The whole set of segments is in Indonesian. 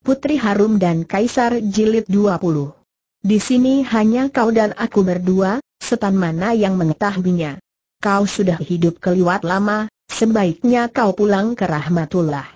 Putri Harum dan Kaisar Jilid 20. Di sini hanya kau dan aku berdua, setan mana yang mengetahuinya. Kau sudah hidup keliwat lama, sebaiknya kau pulang ke Rahmatullah.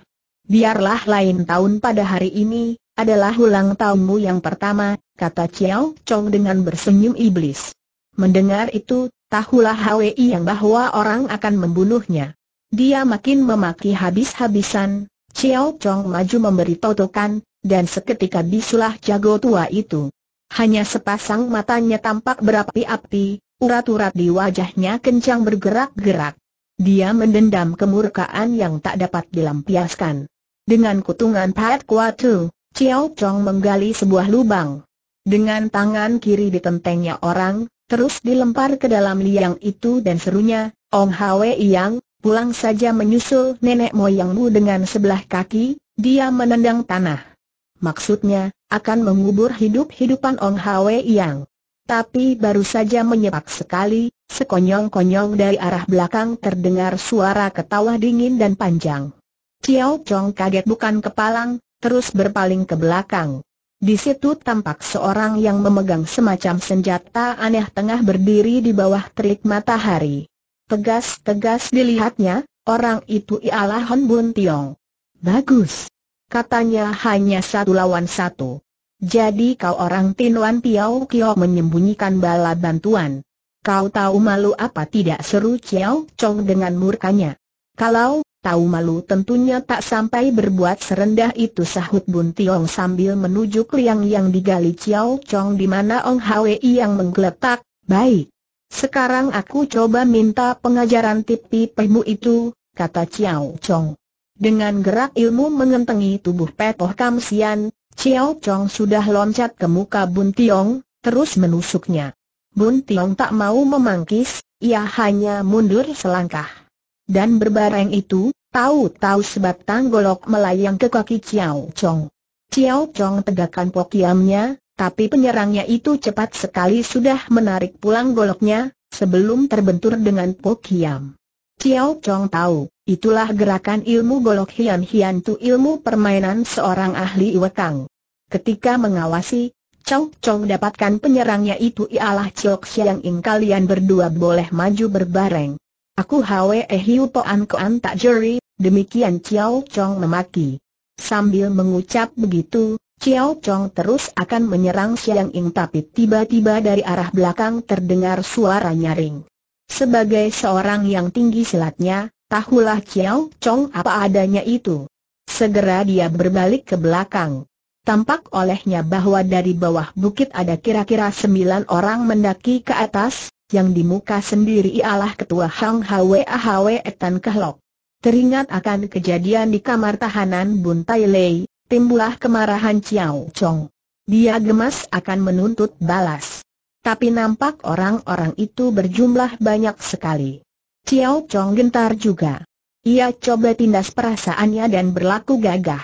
Biarlah lain tahun pada hari ini, adalah ulang tahunmu yang pertama, kata Chiao Chong dengan bersenyum iblis. Mendengar itu, tahulah Hwi yang bahwa orang akan membunuhnya. Dia makin memaki habis-habisan, Chiao Chong maju memberi totokan, dan seketika bisulah jago tua itu. Hanya sepasang matanya tampak berapi-api, urat-urat di wajahnya kencang bergerak-gerak. Dia mendendam kemurkaan yang tak dapat dilampiaskan. Dengan kutungan Pat Kuatu, Chiao Chong menggali sebuah lubang. Dengan tangan kiri ditentengnya orang, terus dilempar ke dalam liang itu dan serunya, Ong Hwe Yang, pulang saja menyusul nenek moyangmu dengan sebelah kaki, dia menendang tanah. Maksudnya, akan mengubur hidup-hidupan Ong Hwe Yang. Tapi baru saja menyepak sekali, sekonyong-konyong dari arah belakang terdengar suara ketawa dingin dan panjang. Ciao Chong kaget bukan kepalang, terus berpaling ke belakang. Di situ tampak seorang yang memegang semacam senjata aneh tengah berdiri di bawah terik matahari. Tegas-tegas dilihatnya, orang itu ialah Hon Bun Tiong. Bagus. Katanya hanya satu lawan satu. Jadi kau orang Tinuan Piao Kio menyembunyikan bala bantuan. Kau tahu malu apa tidak seru Chiao Chong dengan murkanya. Kalau tahu malu tentunya tak sampai berbuat serendah itu sahut Bun Tiong sambil menuju liang yang digali Chiao Chong di mana Ong Hwi yang menggeletak, baik. Sekarang aku coba minta pengajaran tipi pemu itu, kata Chiao Chong. Dengan gerak ilmu mengentengi tubuh Petoh Kam Sian, Chiao Chong sudah loncat ke muka Bun Tiong, terus menusuknya. Bun Tiong tak mau memangkis, ia hanya mundur selangkah. Dan berbareng itu, tahu-tahu sebatang golok melayang ke kaki Chiao Chong. Chiao Chong tegakkan pokiamnya, tapi penyerangnya itu cepat sekali sudah menarik pulang goloknya, sebelum terbentur dengan Pok Hiam. Ciao Chong tahu, itulah gerakan ilmu golok hian Hian tu ilmu permainan seorang ahli wetang. Ketika mengawasi, Chow Chong dapatkan penyerangnya itu ialah Ciok Xiang. Ing kalian berdua boleh maju berbareng. Aku Hwe eh Hiu Poan Koan tak jeri, demikian Ciao Chong memaki. Sambil mengucap begitu, Xiao Chong terus akan menyerang Siang Ing tapi tiba-tiba dari arah belakang terdengar suara nyaring. Sebagai seorang yang tinggi silatnya, tahulah Xiao Chong apa adanya itu. Segera dia berbalik ke belakang. Tampak olehnya bahwa dari bawah bukit ada kira-kira sembilan orang mendaki ke atas, yang di muka sendiri ialah ketua Hang Hwe Ahwe Etan Kehlok. Teringat akan kejadian di kamar tahanan Bun Tai Lei, timbulah kemarahan Chiao Chong. Dia gemas akan menuntut balas. Tapi nampak orang-orang itu berjumlah banyak sekali. Chiao Chong gentar juga. Ia coba tindas perasaannya dan berlaku gagah.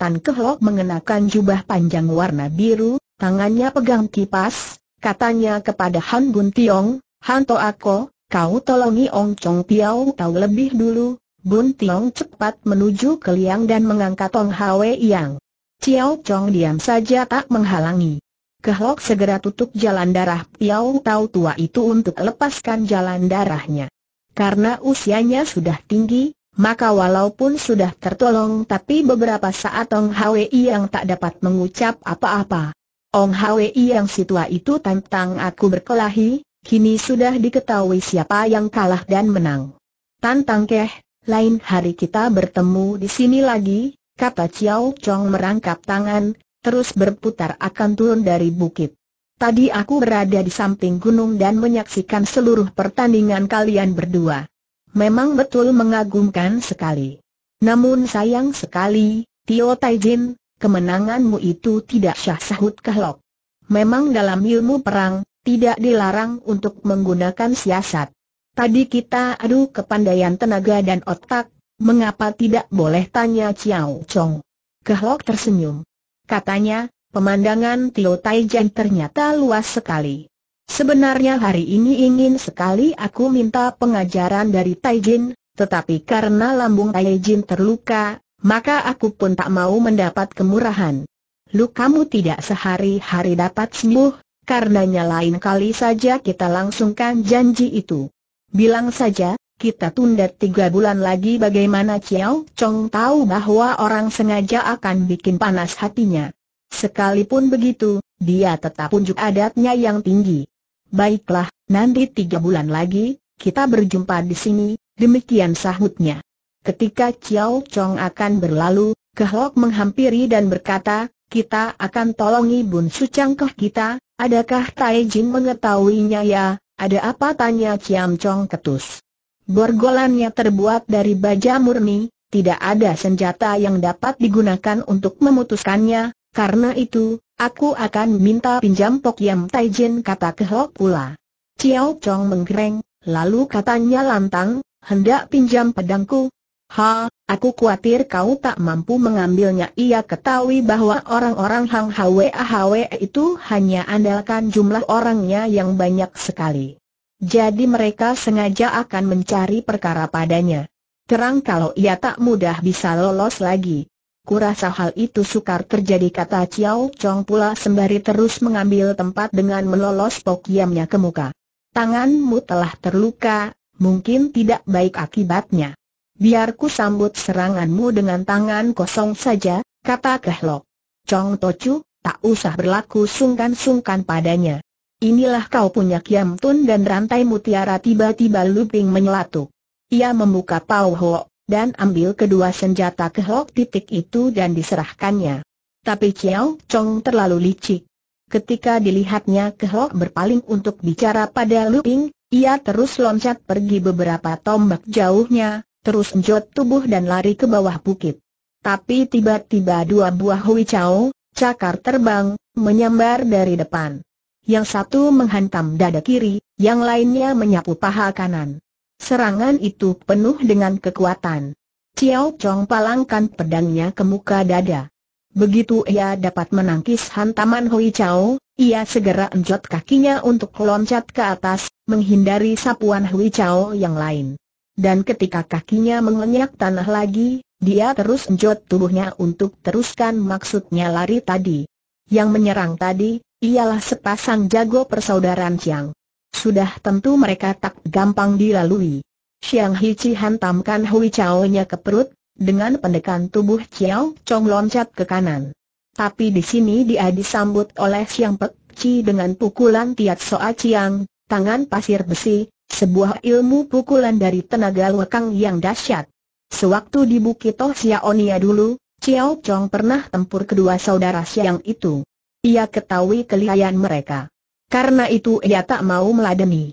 Tan Kehlok mengenakan jubah panjang warna biru, tangannya pegang kipas, katanya kepada Han Bun Tiong, Han To Ako, kau tolongi Ong Chong Piao tahu lebih dulu, Bun Tiong cepat menuju ke Liang dan mengangkat Tong Hwe Yang. Ciao Chong diam saja tak menghalangi. Kehlok segera tutup jalan darah Piau Tau Tua itu untuk lepaskan jalan darahnya. Karena usianya sudah tinggi, maka walaupun sudah tertolong tapi beberapa saat Tong Hwe yang tak dapat mengucap apa-apa. Ong Hwe yang si tua itu tentang aku berkelahi, kini sudah diketahui siapa yang kalah dan menang. Tantang keh, lain hari kita bertemu di sini lagi, kata Chiao Chong merangkap tangan, terus berputar akan turun dari bukit. Tadi aku berada di samping gunung dan menyaksikan seluruh pertandingan kalian berdua. Memang betul mengagumkan sekali. Namun sayang sekali, Tio Taijin, kemenanganmu itu tidak syah sahut kehlok. Memang dalam ilmu perang, tidak dilarang untuk menggunakan siasat. Tadi kita adu kepandaian tenaga dan otak, mengapa tidak boleh tanya Chiao Chong? Kehlok tersenyum. Katanya, pemandangan Tio Taijan ternyata luas sekali. Sebenarnya hari ini ingin sekali aku minta pengajaran dari Taijin, tetapi karena lambung Taijin terluka, maka aku pun tak mau mendapat kemurahan. Lukamu tidak sehari-hari dapat sembuh, karenanya lain kali saja kita langsungkan janji itu. Bilang saja, kita tunda tiga bulan lagi bagaimana Chiao Chong tahu bahwa orang sengaja akan bikin panas hatinya. Sekalipun begitu, dia tetap unjuk adatnya yang tinggi. Baiklah, nanti tiga bulan lagi, kita berjumpa di sini, demikian sahutnya. Ketika Chiao Chong akan berlalu, kehlok menghampiri dan berkata, kita akan tolongi Bun Sucangkeh kita, adakah Tai Jin mengetahuinya ya? Ada apa tanya Kiam Chong ketus? Borgolannya terbuat dari baja murni, tidak ada senjata yang dapat digunakan untuk memutuskannya, karena itu, aku akan minta pinjam Pok Yam Tai Jin kata Kehok pula. Ciao Chong menggereng, lalu katanya lantang, hendak pinjam pedangku, Ha, aku khawatir kau tak mampu mengambilnya. Ia ketahui bahwa orang-orang Hang Hwe Hwe itu hanya andalkan jumlah orangnya yang banyak sekali. Jadi mereka sengaja akan mencari perkara padanya. Terang kalau ia tak mudah bisa lolos lagi. Kurasa hal itu sukar terjadi kata Ciao Chong pula sembari terus mengambil tempat dengan melolos pokiamnya ke muka. Tanganmu telah terluka, mungkin tidak baik akibatnya. Biar ku sambut seranganmu dengan tangan kosong saja, kata Kehlok. Chong Tochu, tak usah berlaku sungkan-sungkan padanya. Inilah kau punya Kiam Tun dan rantai mutiara tiba-tiba Luping menyelatu. Ia membuka Pau Ho, dan ambil kedua senjata Kehlok titik itu dan diserahkannya. Tapi Chiao Chong terlalu licik. Ketika dilihatnya Kehlok berpaling untuk bicara pada Luping, ia terus loncat pergi beberapa tombak jauhnya, terus enjot tubuh dan lari ke bawah bukit. Tapi tiba-tiba dua buah Hui Chao, cakar terbang, menyambar dari depan. Yang satu menghantam dada kiri, yang lainnya menyapu paha kanan. Serangan itu penuh dengan kekuatan. Ciao Chong palangkan pedangnya ke muka dada. Begitu ia dapat menangkis hantaman Hui Chao, ia segera enjot kakinya untuk loncat ke atas, menghindari sapuan Hui Chao yang lain dan ketika kakinya mengenyak tanah lagi, dia terus enjot tubuhnya untuk teruskan maksudnya lari tadi. Yang menyerang tadi, ialah sepasang jago persaudaraan Chiang. Sudah tentu mereka tak gampang dilalui. Chiang Hici hantamkan Hui Chao-nya ke perut, dengan pendekan tubuh Chiao Chong loncat ke kanan. Tapi di sini dia disambut oleh Chiang Pek Chi dengan pukulan Tiat Soa Chiang, tangan pasir besi, sebuah ilmu pukulan dari tenaga lekang yang dahsyat. Sewaktu di Bukit Toh Xiaonia dulu, Chiao Chong pernah tempur kedua saudara siang itu. Ia ketahui kelihayan mereka. Karena itu ia tak mau meladeni.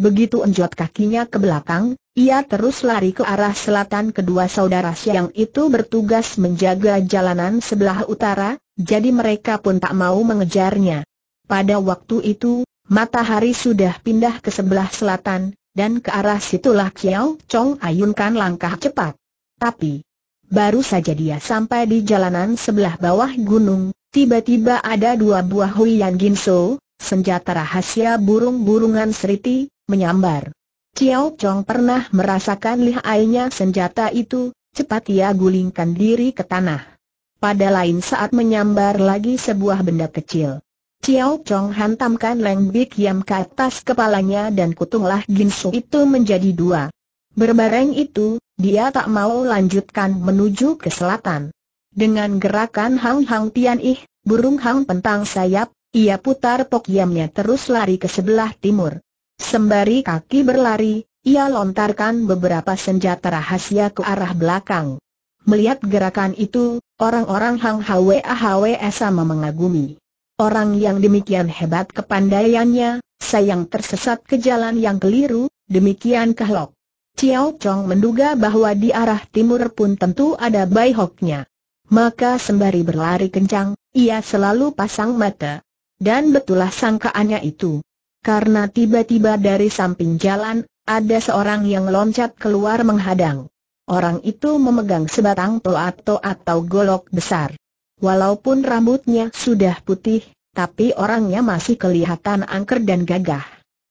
Begitu enjot kakinya ke belakang, ia terus lari ke arah selatan kedua saudara Siang itu bertugas menjaga jalanan sebelah utara, jadi mereka pun tak mau mengejarnya. Pada waktu itu, Matahari sudah pindah ke sebelah selatan, dan ke arah situlah Kiao Chong ayunkan langkah cepat. Tapi, baru saja dia sampai di jalanan sebelah bawah gunung, tiba-tiba ada dua buah Yan Ginso, senjata rahasia burung-burungan seriti, menyambar. Kiao Chong pernah merasakan lihainya senjata itu, cepat ia gulingkan diri ke tanah. Pada lain saat menyambar lagi sebuah benda kecil. Chiao Chong hantamkan Leng Bik Yam ke atas kepalanya dan kutunglah Ginsu itu menjadi dua. Berbareng itu, dia tak mau lanjutkan menuju ke selatan. Dengan gerakan Hang Hang Tian Ih, burung Hang pentang sayap, ia putar pok yamnya terus lari ke sebelah timur. Sembari kaki berlari, ia lontarkan beberapa senjata rahasia ke arah belakang. Melihat gerakan itu, orang-orang Hang Hwa Hwa sama mengagumi. Orang yang demikian hebat kepandaiannya, sayang tersesat ke jalan yang keliru, demikian kehlok. Chiao Chong menduga bahwa di arah timur pun tentu ada Bai Hoknya. Maka sembari berlari kencang, ia selalu pasang mata. Dan betullah sangkaannya itu. Karena tiba-tiba dari samping jalan, ada seorang yang loncat keluar menghadang. Orang itu memegang sebatang toat atau golok besar. Walaupun rambutnya sudah putih, tapi orangnya masih kelihatan angker dan gagah.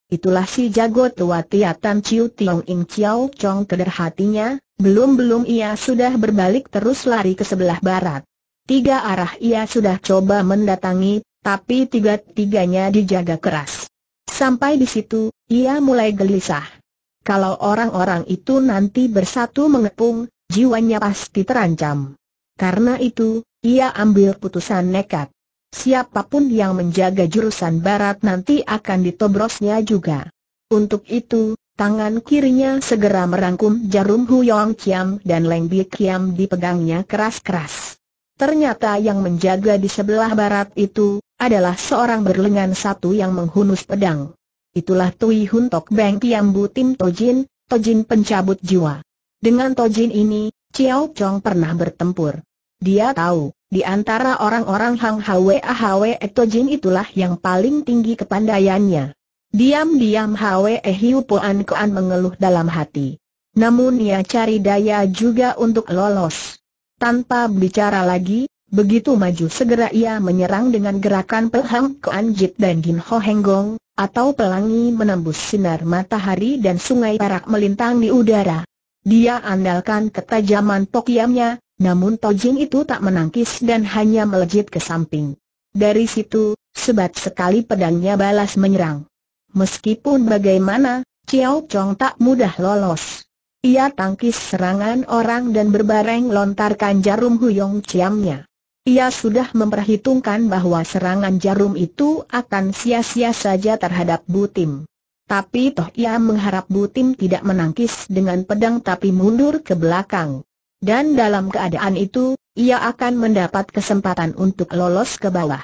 Itulah si jago tua Tiatan Chiu Tiong Ing Chiao Chong keder hatinya, belum-belum ia sudah berbalik terus lari ke sebelah barat. Tiga arah ia sudah coba mendatangi, tapi tiga-tiganya dijaga keras. Sampai di situ, ia mulai gelisah. Kalau orang-orang itu nanti bersatu mengepung, jiwanya pasti terancam. Karena itu, ia ambil putusan nekat. Siapapun yang menjaga jurusan barat nanti akan ditobrosnya juga. Untuk itu, tangan kirinya segera merangkum jarum Huyong Kiam dan Leng Bi Kiam dipegangnya keras-keras. Ternyata yang menjaga di sebelah barat itu adalah seorang berlengan satu yang menghunus pedang. Itulah Tui Hun Tok Beng Kiam Butim Tojin, Tojin pencabut jiwa. Dengan Tojin ini, Chiao Chong pernah bertempur. Dia tahu, di antara orang-orang Hang Hwe Ahwe, Eto Jin itulah yang paling tinggi kepandaiannya. Diam-diam Hwe Hiu Poan Koan mengeluh dalam hati. Namun ia cari daya juga untuk lolos. Tanpa bicara lagi, begitu maju segera ia menyerang dengan gerakan pelhang Kuan Jit dan Gin Ho Henggong, atau pelangi menembus sinar matahari dan sungai perak melintang di udara. Dia andalkan ketajaman pokiamnya, namun Tojing itu tak menangkis dan hanya melejit ke samping. Dari situ, sebat sekali pedangnya balas menyerang. Meskipun bagaimana, Chiao Chong tak mudah lolos. Ia tangkis serangan orang dan berbareng lontarkan jarum Huyong ciamnya. Ia sudah memperhitungkan bahwa serangan jarum itu akan sia-sia saja terhadap Butim. Tapi toh ia mengharap Butim tidak menangkis dengan pedang tapi mundur ke belakang. Dan dalam keadaan itu, ia akan mendapat kesempatan untuk lolos ke bawah.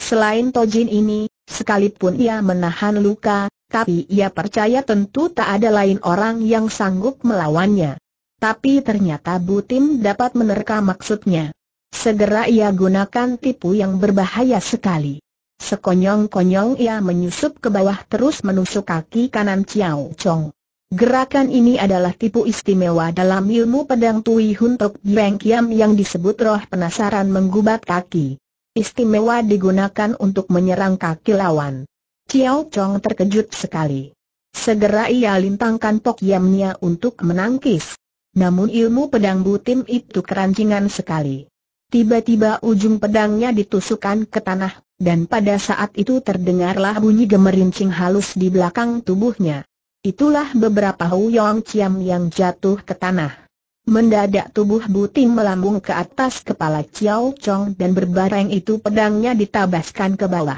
Selain Tojin ini, sekalipun ia menahan luka, tapi ia percaya tentu tak ada lain orang yang sanggup melawannya. Tapi ternyata Butim dapat menerka maksudnya. Segera ia gunakan tipu yang berbahaya sekali. Sekonyong-konyong ia menyusup ke bawah terus menusuk kaki kanan Ciao Chong. Gerakan ini adalah tipu istimewa dalam ilmu pedang Tui Hun Tok Kiam yang disebut roh penasaran menggubat kaki. Istimewa digunakan untuk menyerang kaki lawan. Chiao Chong terkejut sekali. Segera ia lintangkan Pok Yamnya untuk menangkis. Namun ilmu pedang butim itu kerancingan sekali. Tiba-tiba ujung pedangnya ditusukkan ke tanah, dan pada saat itu terdengarlah bunyi gemerincing halus di belakang tubuhnya. Itulah beberapa Huyong Chiam yang jatuh ke tanah. Mendadak tubuh Butim melambung ke atas kepala Chiao Chong dan berbareng itu pedangnya ditabaskan ke bawah.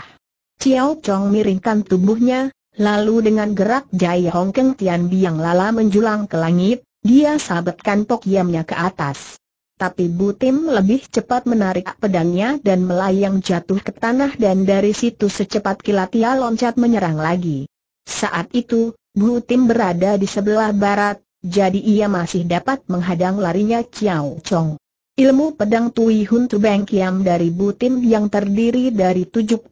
Chiao Chong miringkan tubuhnya, lalu dengan gerak jai Hong Keng Tian Biang Lala menjulang ke langit, dia sabetkan pokiamnya ke atas. Tapi Butim lebih cepat menarik pedangnya dan melayang jatuh ke tanah dan dari situ secepat kilat ia loncat menyerang lagi. Saat itu, Butim berada di sebelah barat, jadi ia masih dapat menghadang larinya Chiao Chong. Ilmu pedang Tui Hun Tu Beng Kiam dari Butim yang terdiri dari 72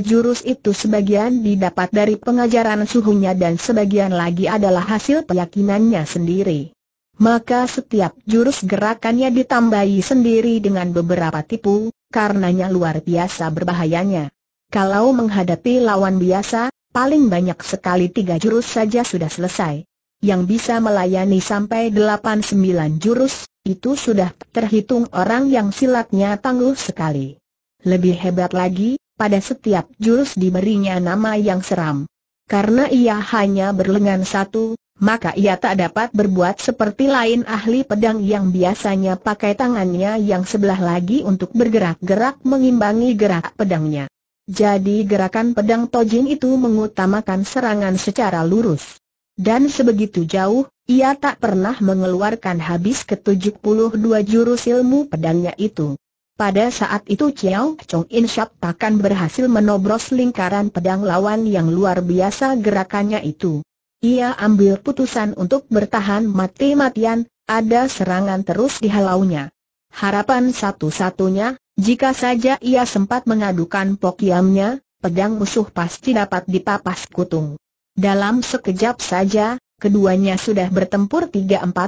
jurus itu sebagian didapat dari pengajaran suhunya dan sebagian lagi adalah hasil keyakinannya sendiri. Maka setiap jurus gerakannya ditambahi sendiri dengan beberapa tipu, karenanya luar biasa berbahayanya. Kalau menghadapi lawan biasa, Paling banyak sekali tiga jurus saja sudah selesai. Yang bisa melayani sampai delapan sembilan jurus, itu sudah terhitung orang yang silatnya tangguh sekali. Lebih hebat lagi, pada setiap jurus diberinya nama yang seram. Karena ia hanya berlengan satu, maka ia tak dapat berbuat seperti lain ahli pedang yang biasanya pakai tangannya yang sebelah lagi untuk bergerak-gerak mengimbangi gerak pedangnya. Jadi gerakan pedang Tojin itu mengutamakan serangan secara lurus. Dan sebegitu jauh, ia tak pernah mengeluarkan habis ke-72 jurus ilmu pedangnya itu. Pada saat itu Chiao Chong In Shap takkan berhasil menobros lingkaran pedang lawan yang luar biasa gerakannya itu. Ia ambil putusan untuk bertahan mati-matian, ada serangan terus dihalaunya. Harapan satu-satunya, jika saja ia sempat mengadukan pokiamnya, pedang musuh pasti dapat dipapas kutung. Dalam sekejap saja, keduanya sudah bertempur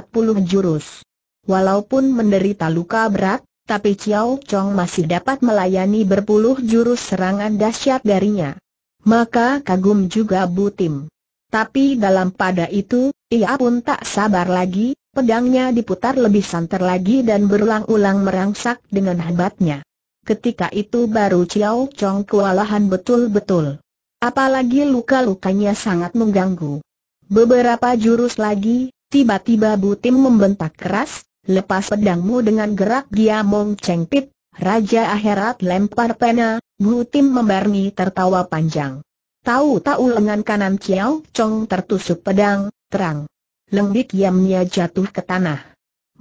puluh jurus. Walaupun menderita luka berat, tapi Chiao Chong masih dapat melayani berpuluh jurus serangan dahsyat darinya. Maka kagum juga Butim. Tapi dalam pada itu, ia pun tak sabar lagi, Pedangnya diputar lebih santer lagi dan berulang-ulang merangsak dengan hebatnya. Ketika itu baru Ciao Chong kewalahan betul-betul. Apalagi luka-lukanya sangat mengganggu. Beberapa jurus lagi, tiba-tiba Butim membentak keras, lepas pedangmu dengan gerak dia Mong cengpit. Raja Akhirat lempar pena, Butim membarni tertawa panjang. Tahu-tahu lengan kanan Ciao Chong tertusuk pedang, terang lembik Yamnya jatuh ke tanah.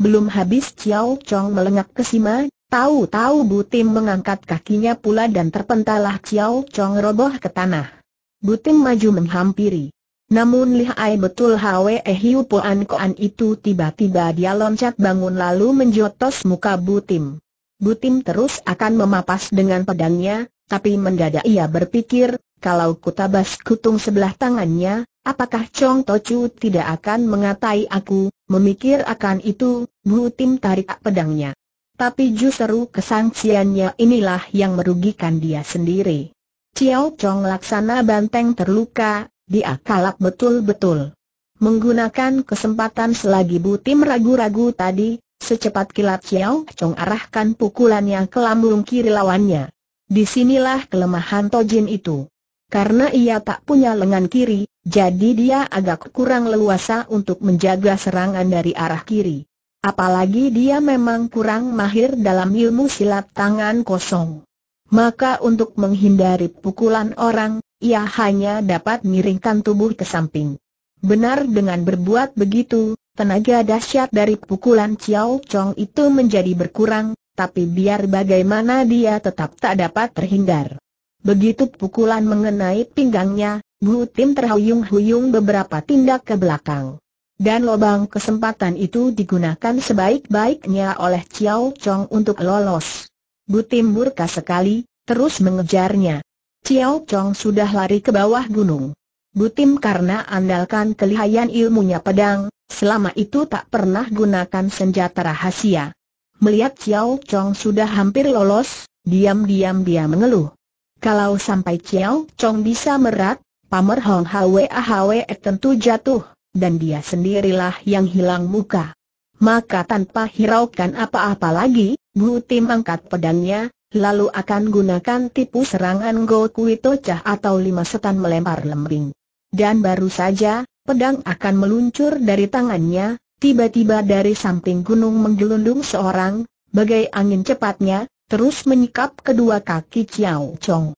Belum habis Chiao Chong melengak ke Sima, tahu-tahu Butim mengangkat kakinya pula dan terpentalah Chiao Chong roboh ke tanah. Butim maju menghampiri. Namun lihai betul Hwe Hiu Puan Koan itu tiba-tiba dia loncat bangun lalu menjotos muka Butim. Butim terus akan memapas dengan pedangnya, tapi mendadak ia berpikir, kalau kutabas kutung sebelah tangannya, Apakah Chong Tochu tidak akan mengatai aku, memikir akan itu, Bu Tim tarik pedangnya. Tapi justru kesangsiannya inilah yang merugikan dia sendiri. Ciao Chong laksana banteng terluka, dia kalap betul-betul. Menggunakan kesempatan selagi Bu Tim ragu-ragu tadi, secepat kilat Ciao Chong arahkan pukulannya ke lambung kiri lawannya. Disinilah kelemahan Tojin itu. Karena ia tak punya lengan kiri, jadi dia agak kurang leluasa untuk menjaga serangan dari arah kiri. Apalagi dia memang kurang mahir dalam ilmu silat tangan kosong. Maka untuk menghindari pukulan orang, ia hanya dapat miringkan tubuh ke samping. Benar dengan berbuat begitu, tenaga dahsyat dari pukulan Chiao Chong itu menjadi berkurang, tapi biar bagaimana dia tetap tak dapat terhindar. Begitu pukulan mengenai pinggangnya, Bu Tim terhuyung-huyung beberapa tindak ke belakang. Dan lubang kesempatan itu digunakan sebaik-baiknya oleh Chiao Chong untuk lolos. Bu Tim murka sekali, terus mengejarnya. Chiao Chong sudah lari ke bawah gunung. Bu Tim karena andalkan kelihayan ilmunya pedang, selama itu tak pernah gunakan senjata rahasia. Melihat Chiao Chong sudah hampir lolos, diam-diam dia mengeluh. Kalau sampai Chiao Chong bisa merat, Pamer Hong Hwe Hwe tentu jatuh, dan dia sendirilah yang hilang muka. Maka tanpa hiraukan apa-apa lagi, Bu Tim angkat pedangnya, lalu akan gunakan tipu serangan Go Kui Cah atau lima setan melempar lembing. Dan baru saja, pedang akan meluncur dari tangannya, tiba-tiba dari samping gunung menggelundung seorang, bagai angin cepatnya, terus menyikap kedua kaki Chiao Chong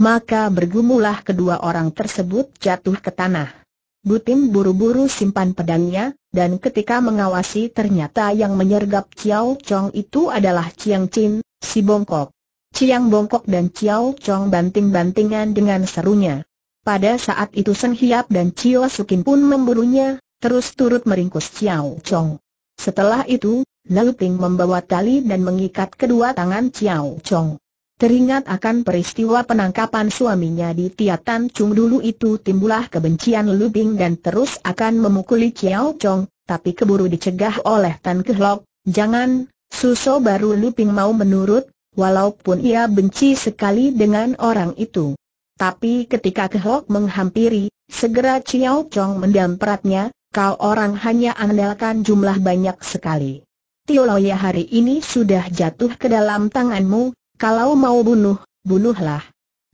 maka bergumulah kedua orang tersebut jatuh ke tanah. Butim buru-buru simpan pedangnya, dan ketika mengawasi ternyata yang menyergap Ciao Chong itu adalah Chiang Chin, si bongkok. Ciang bongkok dan Ciao Chong banting-bantingan dengan serunya. Pada saat itu Seng Hiap dan Cio Sukin pun memburunya, terus turut meringkus Ciao Chong. Setelah itu, Lalu Ping membawa tali dan mengikat kedua tangan Ciao Chong. Teringat akan peristiwa penangkapan suaminya di Tiatan Chung dulu itu timbullah kebencian Lu Bing dan terus akan memukuli Chiao Chong, tapi keburu dicegah oleh Tan Kehlok, jangan, Suso baru Lu Bing mau menurut, walaupun ia benci sekali dengan orang itu. Tapi ketika Kehlok menghampiri, segera Chiao Chong mendampratnya, kau orang hanya andalkan jumlah banyak sekali. Loya hari ini sudah jatuh ke dalam tanganmu, kalau mau bunuh, bunuhlah.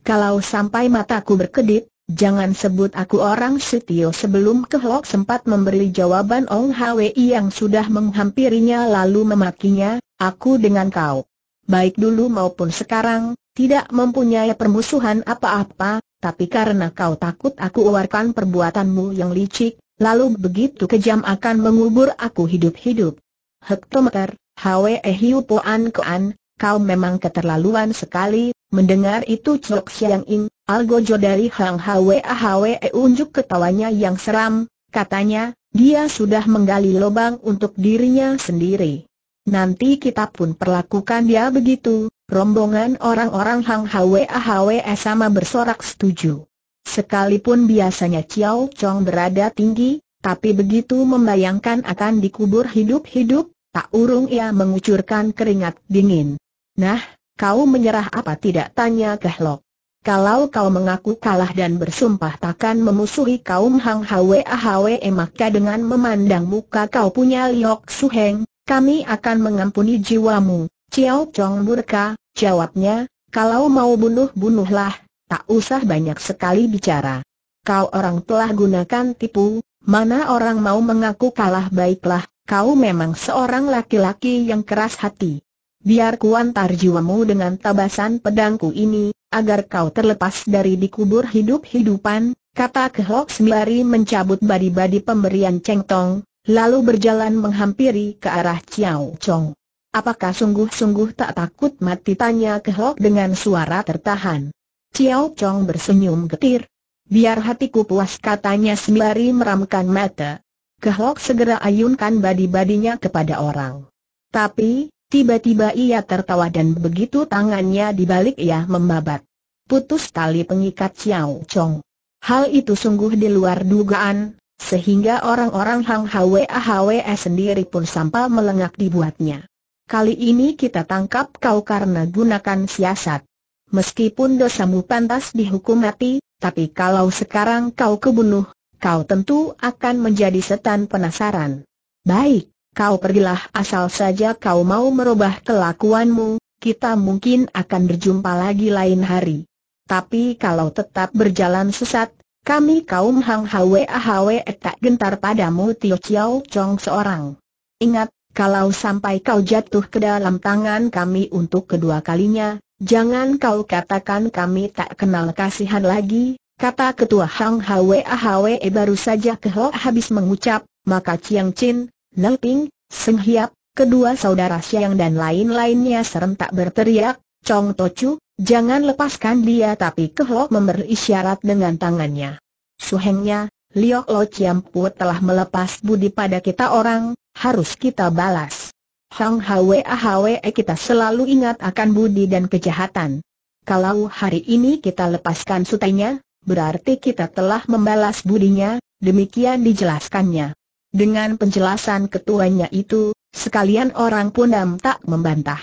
Kalau sampai mataku berkedip, jangan sebut aku orang setio sebelum Kehlok sempat memberi jawaban Ong Hwi yang sudah menghampirinya lalu memakinya, aku dengan kau. Baik dulu maupun sekarang, tidak mempunyai permusuhan apa-apa, tapi karena kau takut aku uarkan perbuatanmu yang licik, lalu begitu kejam akan mengubur aku hidup-hidup. Hektometer, Hwi Hiu Poan Koan, kau memang keterlaluan sekali, mendengar itu Chok Siang In, Algojo dari Hang Hwe Hwe e unjuk ketawanya yang seram, katanya, dia sudah menggali lubang untuk dirinya sendiri. Nanti kita pun perlakukan dia begitu, rombongan orang-orang Hang Hwe Hwe e sama bersorak setuju. Sekalipun biasanya Chiao Chong berada tinggi, tapi begitu membayangkan akan dikubur hidup-hidup, tak urung ia mengucurkan keringat dingin. Nah, kau menyerah apa tidak tanya Kehlok. Kalau kau mengaku kalah dan bersumpah takkan memusuhi kaum Hang Hwe Ahwe maka dengan memandang muka kau punya Liok Suheng, kami akan mengampuni jiwamu. Ciao Chong Burka, jawabnya, kalau mau bunuh-bunuhlah, tak usah banyak sekali bicara. Kau orang telah gunakan tipu, mana orang mau mengaku kalah baiklah, kau memang seorang laki-laki yang keras hati biar kuantar jiwamu dengan tabasan pedangku ini, agar kau terlepas dari dikubur hidup-hidupan, kata Kehok Sembari mencabut badi-badi pemberian Cheng Tong, lalu berjalan menghampiri ke arah Chiao Chong. Apakah sungguh-sungguh tak takut mati tanya Kehok dengan suara tertahan. Chiao Chong bersenyum getir. Biar hatiku puas katanya sembari meramkan mata. Kehok segera ayunkan badi-badinya kepada orang. Tapi, Tiba-tiba ia tertawa dan begitu tangannya dibalik ia membabat. Putus tali pengikat Xiao Chong. Hal itu sungguh di luar dugaan, sehingga orang-orang Hang Hwe Hwe sendiri pun sampai melengak dibuatnya. Kali ini kita tangkap kau karena gunakan siasat. Meskipun dosamu pantas dihukum mati, tapi kalau sekarang kau kebunuh, kau tentu akan menjadi setan penasaran. Baik, kau pergilah asal saja kau mau merubah kelakuanmu, kita mungkin akan berjumpa lagi lain hari. Tapi kalau tetap berjalan sesat, kami kaum Hang Hwe Hwe tak gentar padamu Tio Chiao Chong seorang. Ingat, kalau sampai kau jatuh ke dalam tangan kami untuk kedua kalinya, jangan kau katakan kami tak kenal kasihan lagi, kata ketua Hang Hwe Hwe baru saja kehok habis mengucap, maka Chiang Chin, Leping, Seng Hiap, kedua saudara Siang dan lain-lainnya serentak berteriak, Chong Tochu, jangan lepaskan dia tapi Kehlok memberi isyarat dengan tangannya. Suhengnya, Liok Lo Chiam Pu telah melepas budi pada kita orang, harus kita balas. Hang Hwe ah Hwe kita selalu ingat akan budi dan kejahatan. Kalau hari ini kita lepaskan sutenya, berarti kita telah membalas budinya, demikian dijelaskannya. Dengan penjelasan ketuanya itu, sekalian orang Pundam tak membantah.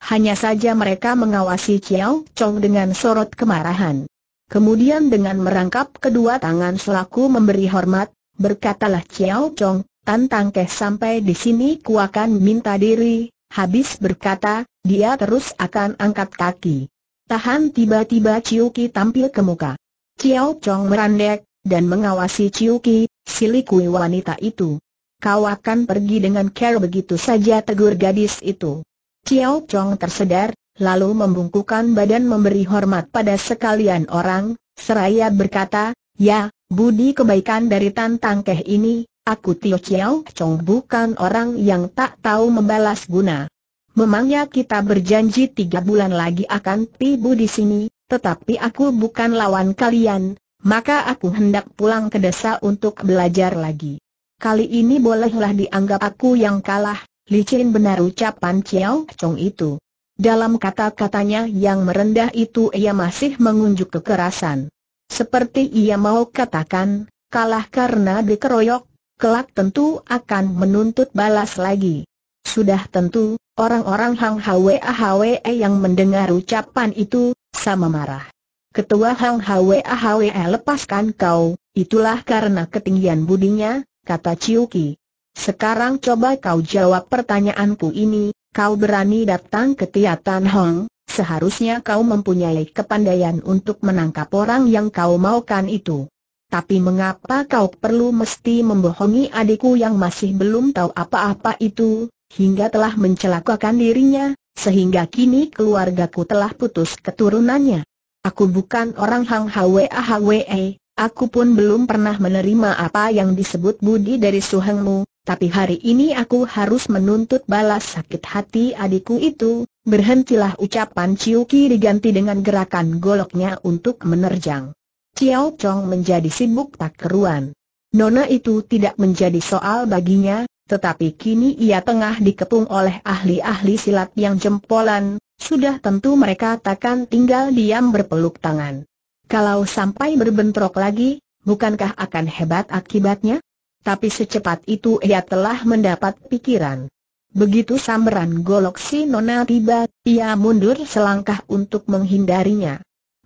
Hanya saja mereka mengawasi Chiao Chong dengan sorot kemarahan. Kemudian dengan merangkap kedua tangan selaku memberi hormat, berkatalah Chiao Chong, tantang keh sampai di sini ku akan minta diri, habis berkata, dia terus akan angkat kaki. Tahan tiba-tiba Ki tampil ke muka. Chiao Chong merandek, dan mengawasi Ki silikui wanita itu. Kau akan pergi dengan care begitu saja tegur gadis itu. Chiao Chong tersedar, lalu membungkukan badan memberi hormat pada sekalian orang, seraya berkata, Ya, budi kebaikan dari Tan Keh ini, aku Tio Chiao Chong bukan orang yang tak tahu membalas guna. Memangnya kita berjanji tiga bulan lagi akan tibu di sini, tetapi aku bukan lawan kalian, maka aku hendak pulang ke desa untuk belajar lagi. Kali ini bolehlah dianggap aku yang kalah, licin benar ucapan Chiao Chong itu. Dalam kata-katanya yang merendah itu ia masih mengunjuk kekerasan. Seperti ia mau katakan, kalah karena dikeroyok, kelak tentu akan menuntut balas lagi. Sudah tentu, orang-orang Hang Hwa Hwa yang mendengar ucapan itu, sama marah. Ketua Hang Hwa Hwa lepaskan kau, itulah karena ketinggian budinya, kata Ciuki. Sekarang coba kau jawab pertanyaanku ini, kau berani datang ke Tiatan Hong, seharusnya kau mempunyai kepandaian untuk menangkap orang yang kau maukan itu. Tapi mengapa kau perlu mesti membohongi adikku yang masih belum tahu apa-apa itu, hingga telah mencelakakan dirinya, sehingga kini keluargaku telah putus keturunannya? Aku bukan orang Hang Hwe Hwe, e. aku pun belum pernah menerima apa yang disebut budi dari suhengmu, tapi hari ini aku harus menuntut balas sakit hati adikku itu. Berhentilah ucapan Ciuki diganti dengan gerakan goloknya untuk menerjang. Ciao Chong menjadi sibuk tak keruan. Nona itu tidak menjadi soal baginya, tetapi kini ia tengah dikepung oleh ahli-ahli silat yang jempolan, sudah tentu mereka takkan tinggal diam berpeluk tangan. Kalau sampai berbentrok lagi, bukankah akan hebat akibatnya? Tapi secepat itu ia telah mendapat pikiran. Begitu samberan golok si Nona tiba, ia mundur selangkah untuk menghindarinya.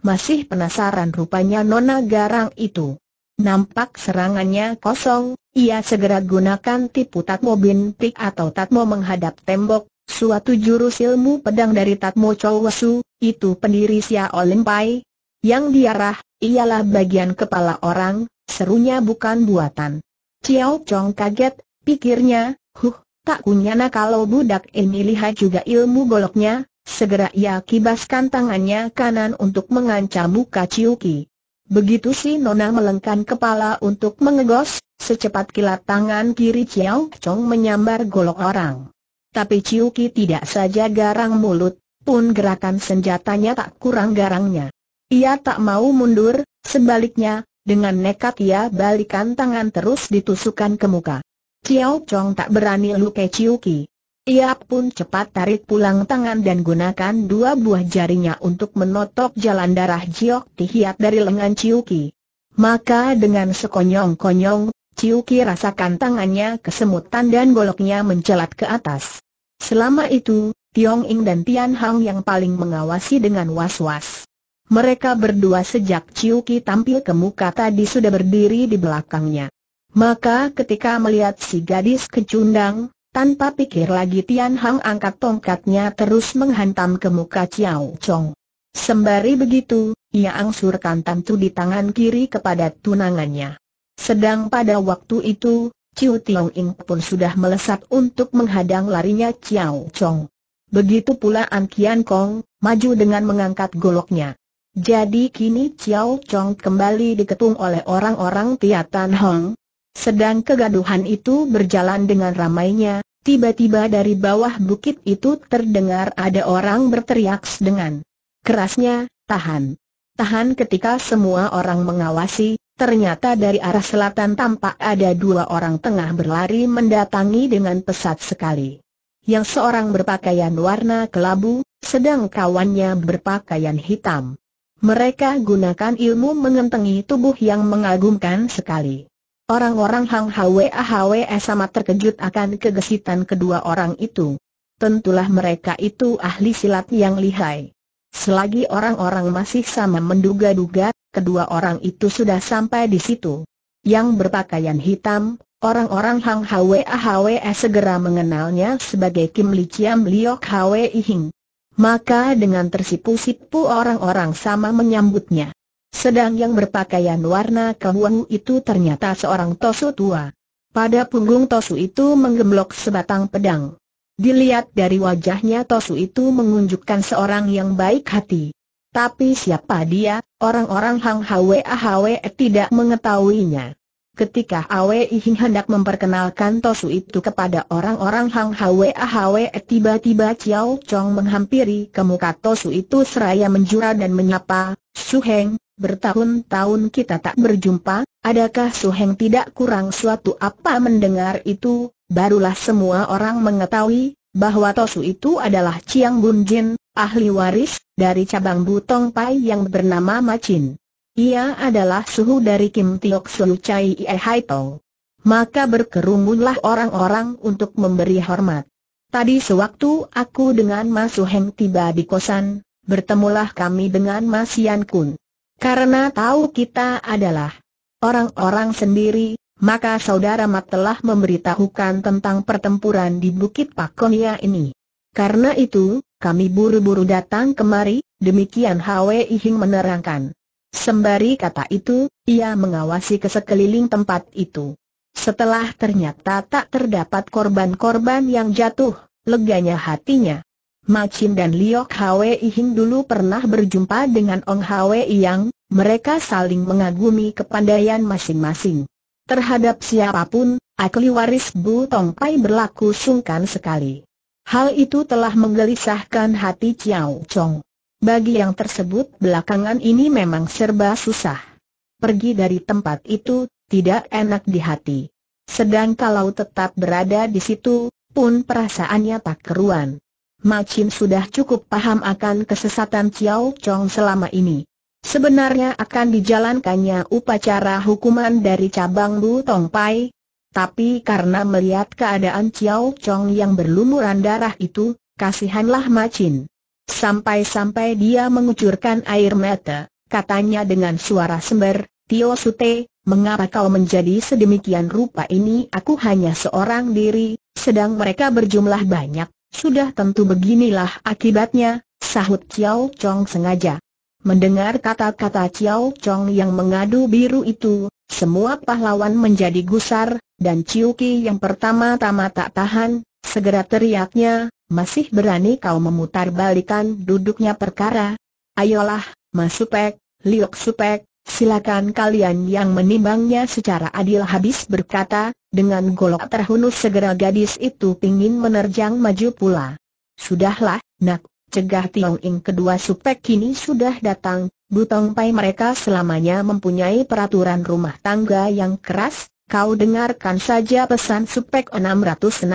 Masih penasaran rupanya Nona garang itu. Nampak serangannya kosong, ia segera gunakan tipu tatmo bintik atau tatmo menghadap tembok, suatu jurus ilmu pedang dari Tatmo Chow itu pendiri sia Olimpai. Yang diarah, ialah bagian kepala orang, serunya bukan buatan. Ciao Chong kaget, pikirnya, huh, tak kunyana kalau budak ini lihat juga ilmu goloknya, segera ia kibaskan tangannya kanan untuk mengancam muka Chiuki. Begitu si Nona melengkan kepala untuk mengegos, secepat kilat tangan kiri Ciao Chong menyambar golok orang. Tapi Ciuki tidak saja garang mulut, pun gerakan senjatanya tak kurang garangnya. Ia tak mau mundur, sebaliknya, dengan nekat ia balikan tangan terus ditusukan ke muka. Ciao Chong tak berani lukai Ciuki. Ia pun cepat tarik pulang tangan dan gunakan dua buah jarinya untuk menotok jalan darah Jiok Tihiat dari lengan Ciuki. Maka dengan sekonyong-konyong Ciuki rasakan tangannya kesemutan dan goloknya mencelat ke atas. Selama itu, Tiong Ing dan Tian Hang yang paling mengawasi dengan was-was. Mereka berdua sejak Ciuki tampil ke muka tadi sudah berdiri di belakangnya. Maka ketika melihat si gadis kecundang, tanpa pikir lagi Tian Hang angkat tongkatnya terus menghantam ke muka Chiao Chong. Sembari begitu, ia angsurkan tantu di tangan kiri kepada tunangannya. Sedang pada waktu itu, Chiu Tiong Ing pun sudah melesat untuk menghadang larinya Chiao Chong. Begitu pula An Kian Kong, maju dengan mengangkat goloknya. Jadi kini Chiao Chong kembali diketung oleh orang-orang Tia Tan Hong. Sedang kegaduhan itu berjalan dengan ramainya, tiba-tiba dari bawah bukit itu terdengar ada orang berteriak dengan kerasnya, tahan. Tahan ketika semua orang mengawasi, Ternyata dari arah selatan tampak ada dua orang tengah berlari mendatangi dengan pesat sekali. Yang seorang berpakaian warna kelabu, sedang kawannya berpakaian hitam. Mereka gunakan ilmu mengentengi tubuh yang mengagumkan sekali. Orang-orang Hang Hwe Hwe sama terkejut akan kegesitan kedua orang itu. Tentulah mereka itu ahli silat yang lihai. Selagi orang-orang masih sama menduga-duga, kedua orang itu sudah sampai di situ. Yang berpakaian hitam, orang-orang Hang Hwe Hwe segera mengenalnya sebagai Kim Li Chiam Liok Hwe Hing. Maka dengan tersipu-sipu orang-orang sama menyambutnya. Sedang yang berpakaian warna kehuangu itu ternyata seorang tosu tua. Pada punggung tosu itu menggemblok sebatang pedang. Dilihat dari wajahnya Tosu itu mengunjukkan seorang yang baik hati. Tapi siapa dia, orang-orang Hang Hwe Hwe tidak mengetahuinya. Ketika Hwe ingin hendak memperkenalkan Tosu itu kepada orang-orang Hang Hwe Hwe tiba-tiba Chiao Chong menghampiri ke muka Tosu itu seraya menjura dan menyapa, Su Heng, bertahun-tahun kita tak berjumpa, adakah Su Heng tidak kurang suatu apa mendengar itu, barulah semua orang mengetahui, bahwa Tosu itu adalah Chiang Bun Jin, ahli waris, dari cabang Butong Pai yang bernama Macin. Ia adalah suhu dari Kim Tiok Sulu Chai Ie Hai Tong. Maka berkerumunlah orang-orang untuk memberi hormat. Tadi sewaktu aku dengan Mas Heng tiba di kosan, bertemulah kami dengan Mas Yan Kun. Karena tahu kita adalah orang-orang sendiri, maka saudara Mat telah memberitahukan tentang pertempuran di Bukit Pakonia ini. Karena itu, kami buru-buru datang kemari, demikian Hwe Ihing menerangkan. Sembari kata itu, ia mengawasi ke sekeliling tempat itu. Setelah ternyata tak terdapat korban-korban yang jatuh, leganya hatinya. Macin dan Liok Hwe Ihing dulu pernah berjumpa dengan Ong Hwe Yang, mereka saling mengagumi kepandaian masing-masing. Terhadap siapapun, akli waris Bu Tong berlaku sungkan sekali. Hal itu telah menggelisahkan hati Chiao Chong. Bagi yang tersebut belakangan ini memang serba susah. Pergi dari tempat itu, tidak enak di hati. Sedang kalau tetap berada di situ, pun perasaannya tak keruan. Macin sudah cukup paham akan kesesatan Chiao Chong selama ini. Sebenarnya akan dijalankannya upacara hukuman dari cabang Bu Tong Pai, tapi karena melihat keadaan Chiao Chong yang berlumuran darah itu, kasihanlah Macin. Sampai-sampai dia mengucurkan air mata, katanya dengan suara sember, Tio Sute, mengapa kau menjadi sedemikian rupa ini? Aku hanya seorang diri, sedang mereka berjumlah banyak, sudah tentu beginilah akibatnya, sahut Chiao Chong sengaja Mendengar kata-kata Chiao Chong yang mengadu biru itu, semua pahlawan menjadi gusar, dan Chiu Ki yang pertama-tama tak tahan, segera teriaknya, masih berani kau memutar balikan duduknya perkara? Ayolah, Mas Supek, Liok Supek, silakan kalian yang menimbangnya secara adil habis berkata, dengan golok terhunus segera gadis itu pingin menerjang maju pula. Sudahlah, nak, cegah Tiong Ing kedua supek kini sudah datang, Butong Pai mereka selamanya mempunyai peraturan rumah tangga yang keras, kau dengarkan saja pesan supek 669.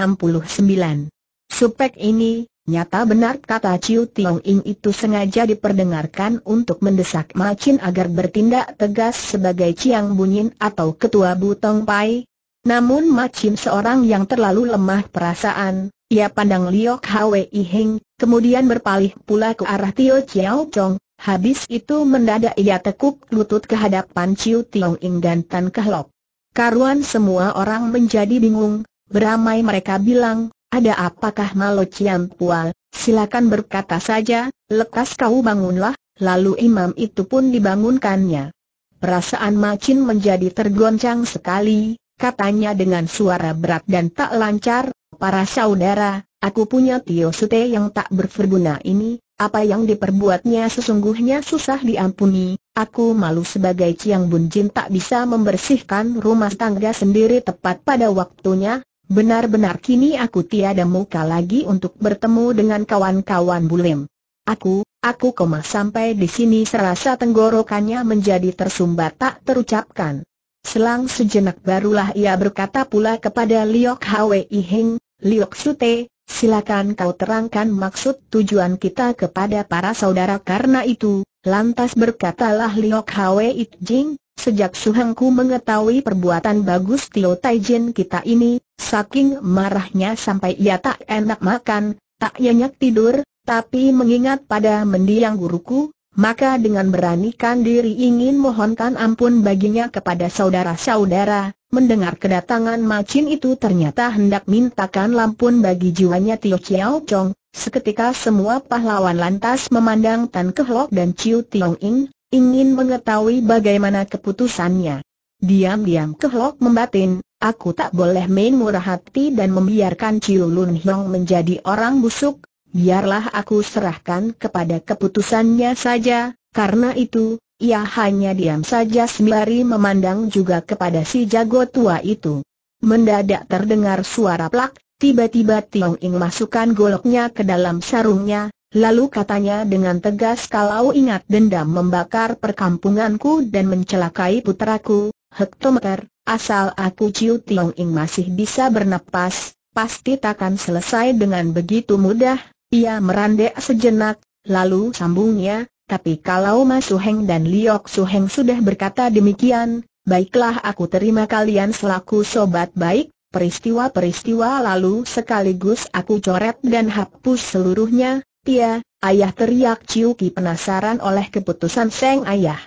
Supek ini, nyata benar kata Ciu Tiong Ing itu sengaja diperdengarkan untuk mendesak Macin agar bertindak tegas sebagai Ciang Bunyin atau Ketua Butong Pai. Namun Macin seorang yang terlalu lemah perasaan, ia pandang Liok Hwei iheng, kemudian berpaling pula ke arah Tio Chiao Chong, habis itu mendadak ia tekuk lutut ke hadapan Chiu Tiong Ing dan Tan Kehlok. Karuan semua orang menjadi bingung, beramai mereka bilang, ada apakah Malo Chiam Pual, silakan berkata saja, lekas kau bangunlah, lalu imam itu pun dibangunkannya. Perasaan Macin menjadi tergoncang sekali, katanya dengan suara berat dan tak lancar, para saudara, aku punya Tio Sute yang tak berferguna ini, apa yang diperbuatnya sesungguhnya susah diampuni, aku malu sebagai Ciang Bun Jin tak bisa membersihkan rumah tangga sendiri tepat pada waktunya, benar-benar kini aku tiada muka lagi untuk bertemu dengan kawan-kawan Bulim. Aku, aku koma sampai di sini serasa tenggorokannya menjadi tersumbat tak terucapkan. Selang sejenak barulah ia berkata pula kepada Liok Hwi Heng, Liok Sute, silakan kau terangkan maksud tujuan kita kepada para saudara karena itu, lantas berkatalah Liok Hwi Jing, sejak Suhengku mengetahui perbuatan bagus Tio Taijin kita ini, saking marahnya sampai ia tak enak makan, tak nyenyak tidur, tapi mengingat pada mendiang guruku, maka dengan beranikan diri ingin mohonkan ampun baginya kepada saudara-saudara, mendengar kedatangan Macin itu ternyata hendak mintakan lampun bagi jiwanya Tio Chiao Chong, seketika semua pahlawan lantas memandang Tan Kehlok dan Chiu Tiong Ing ingin mengetahui bagaimana keputusannya. Diam-diam Kehlok membatin, aku tak boleh main murah hati dan membiarkan Chiu Lun Hiong menjadi orang busuk, biarlah aku serahkan kepada keputusannya saja, karena itu, ia hanya diam saja sembari memandang juga kepada si jago tua itu. Mendadak terdengar suara plak, tiba-tiba Tiong Ing masukkan goloknya ke dalam sarungnya, Lalu katanya dengan tegas kalau ingat dendam membakar perkampunganku dan mencelakai puteraku, hektometer, asal aku Ciu Tiong Ing masih bisa bernapas, pasti takkan selesai dengan begitu mudah, ia merandek sejenak, lalu sambungnya, tapi kalau Mas Suheng dan Liok Suheng sudah berkata demikian, baiklah aku terima kalian selaku sobat baik, peristiwa-peristiwa lalu sekaligus aku coret dan hapus seluruhnya, Tia, ayah teriak Ciuki penasaran oleh keputusan Seng ayah.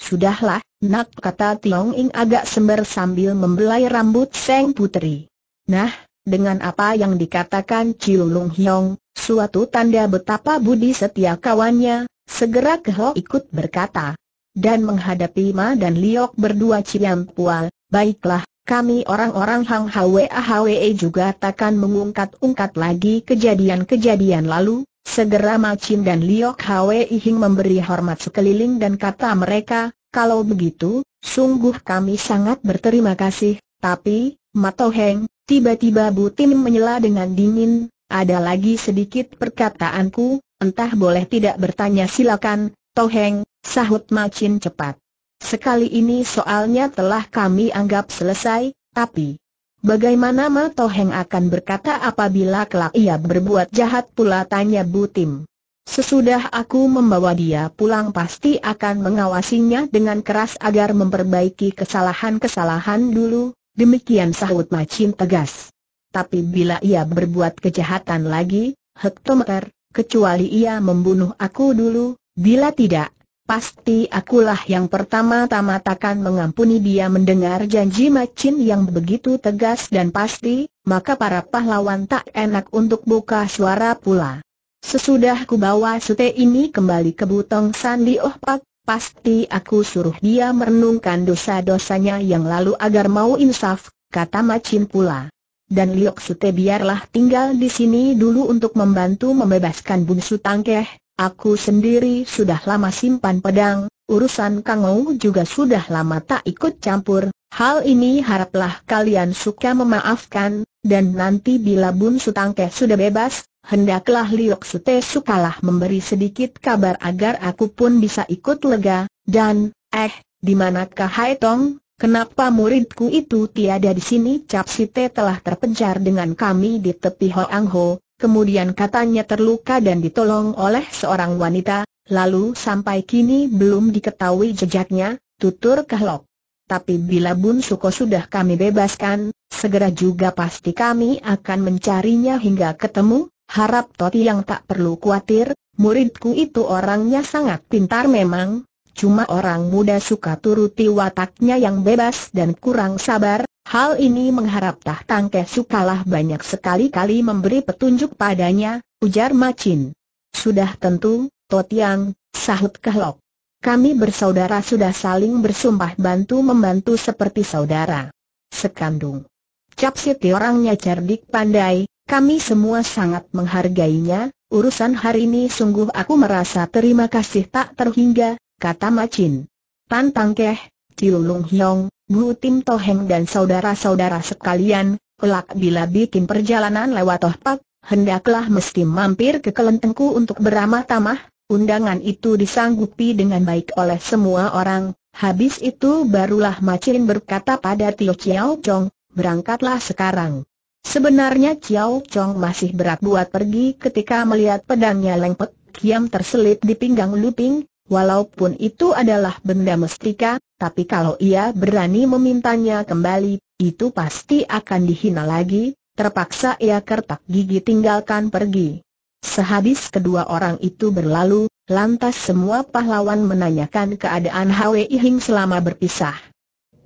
Sudahlah, nak kata Tiong Ing agak sember sambil membelai rambut Seng Putri. Nah, dengan apa yang dikatakan Ciu Lung Hiong, Suatu tanda betapa budi setia kawannya, segera Keho ikut berkata. Dan menghadapi Ma dan Liok berdua Cian Pual, baiklah, kami orang-orang Hang Hwe Hwe juga takkan mengungkat-ungkat lagi kejadian-kejadian lalu. Segera Ma Cian dan Liok Hwe ihing memberi hormat sekeliling dan kata mereka, kalau begitu, sungguh kami sangat berterima kasih, tapi, Matoheng, Toheng, tiba-tiba Butim menyela dengan dingin, ada lagi sedikit perkataanku, entah boleh tidak bertanya silakan, Toheng, sahut Macin cepat. Sekali ini soalnya telah kami anggap selesai, tapi bagaimana Ma Toheng akan berkata apabila kelak ia berbuat jahat pula tanya Butim. Sesudah aku membawa dia pulang pasti akan mengawasinya dengan keras agar memperbaiki kesalahan-kesalahan dulu, demikian sahut Macin tegas tapi bila ia berbuat kejahatan lagi, hektometer, kecuali ia membunuh aku dulu, bila tidak, pasti akulah yang pertama-tama takkan mengampuni dia mendengar janji Macin yang begitu tegas dan pasti, maka para pahlawan tak enak untuk buka suara pula. Sesudah ku bawa sute ini kembali ke Butong Sandi, oh Pak, pasti aku suruh dia merenungkan dosa-dosanya yang lalu agar mau insaf, kata Macin pula dan Liok Sute biarlah tinggal di sini dulu untuk membantu membebaskan bungsu tangkeh, aku sendiri sudah lama simpan pedang, urusan Kang Ou juga sudah lama tak ikut campur, hal ini haraplah kalian suka memaafkan, dan nanti bila bungsu tangkeh sudah bebas, hendaklah Liok Sute sukalah memberi sedikit kabar agar aku pun bisa ikut lega, dan, eh, di manakah Hai Tong? Kenapa muridku itu tiada di sini? Cap Sitte telah terpencar dengan kami di tepi Hoang Ho, kemudian katanya terluka dan ditolong oleh seorang wanita, lalu sampai kini belum diketahui jejaknya, tutur Kahlok. Tapi bila Bun Suko sudah kami bebaskan, segera juga pasti kami akan mencarinya hingga ketemu, harap Toti yang tak perlu khawatir, muridku itu orangnya sangat pintar memang, Cuma orang muda suka turuti wataknya yang bebas dan kurang sabar, hal ini mengharap Tah sukalah banyak sekali-kali memberi petunjuk padanya, ujar Macin. Sudah tentu, Totiang, sahut Kehlok. Kami bersaudara sudah saling bersumpah bantu membantu seperti saudara. Sekandung. Cap Siti orangnya cerdik pandai, kami semua sangat menghargainya, urusan hari ini sungguh aku merasa terima kasih tak terhingga, kata Macin. Tang keh, Tiu Lung Hiong, Bu Tim Toheng dan saudara-saudara sekalian, kelak bila bikin perjalanan lewat Pak, hendaklah mesti mampir ke kelentengku untuk beramah tamah, undangan itu disanggupi dengan baik oleh semua orang, habis itu barulah Macin berkata pada Tio Chiao Chong, berangkatlah sekarang. Sebenarnya Chiao Chong masih berat buat pergi ketika melihat pedangnya lengket, Kiam terselip di pinggang Luping, Walaupun itu adalah benda mestika, tapi kalau ia berani memintanya kembali, itu pasti akan dihina lagi, terpaksa ia kertak gigi tinggalkan pergi. Sehabis kedua orang itu berlalu, lantas semua pahlawan menanyakan keadaan Hwi Hing selama berpisah.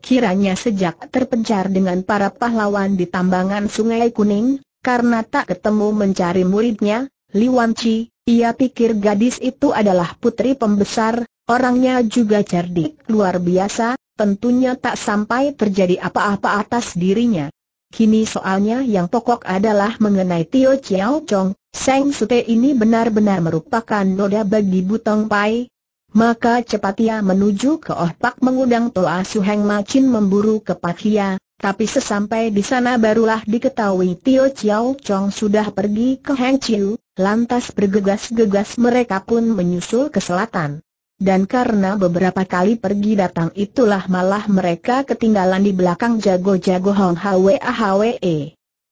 Kiranya sejak terpencar dengan para pahlawan di tambangan Sungai Kuning, karena tak ketemu mencari muridnya, Li Wan Chi, ia pikir gadis itu adalah putri pembesar, orangnya juga cerdik luar biasa, tentunya tak sampai terjadi apa-apa atas dirinya. Kini soalnya yang pokok adalah mengenai Tio Chiao Chong, Seng Sute ini benar-benar merupakan noda bagi Butong Pai. Maka cepat ia menuju ke Oh Pak mengundang Toa Suheng Macin memburu ke Hia, tapi sesampai di sana barulah diketahui Tio Chiao Chong sudah pergi ke Heng Chiu, lantas bergegas-gegas mereka pun menyusul ke selatan. Dan karena beberapa kali pergi datang itulah malah mereka ketinggalan di belakang jago-jago Hong Hwe Ahwe.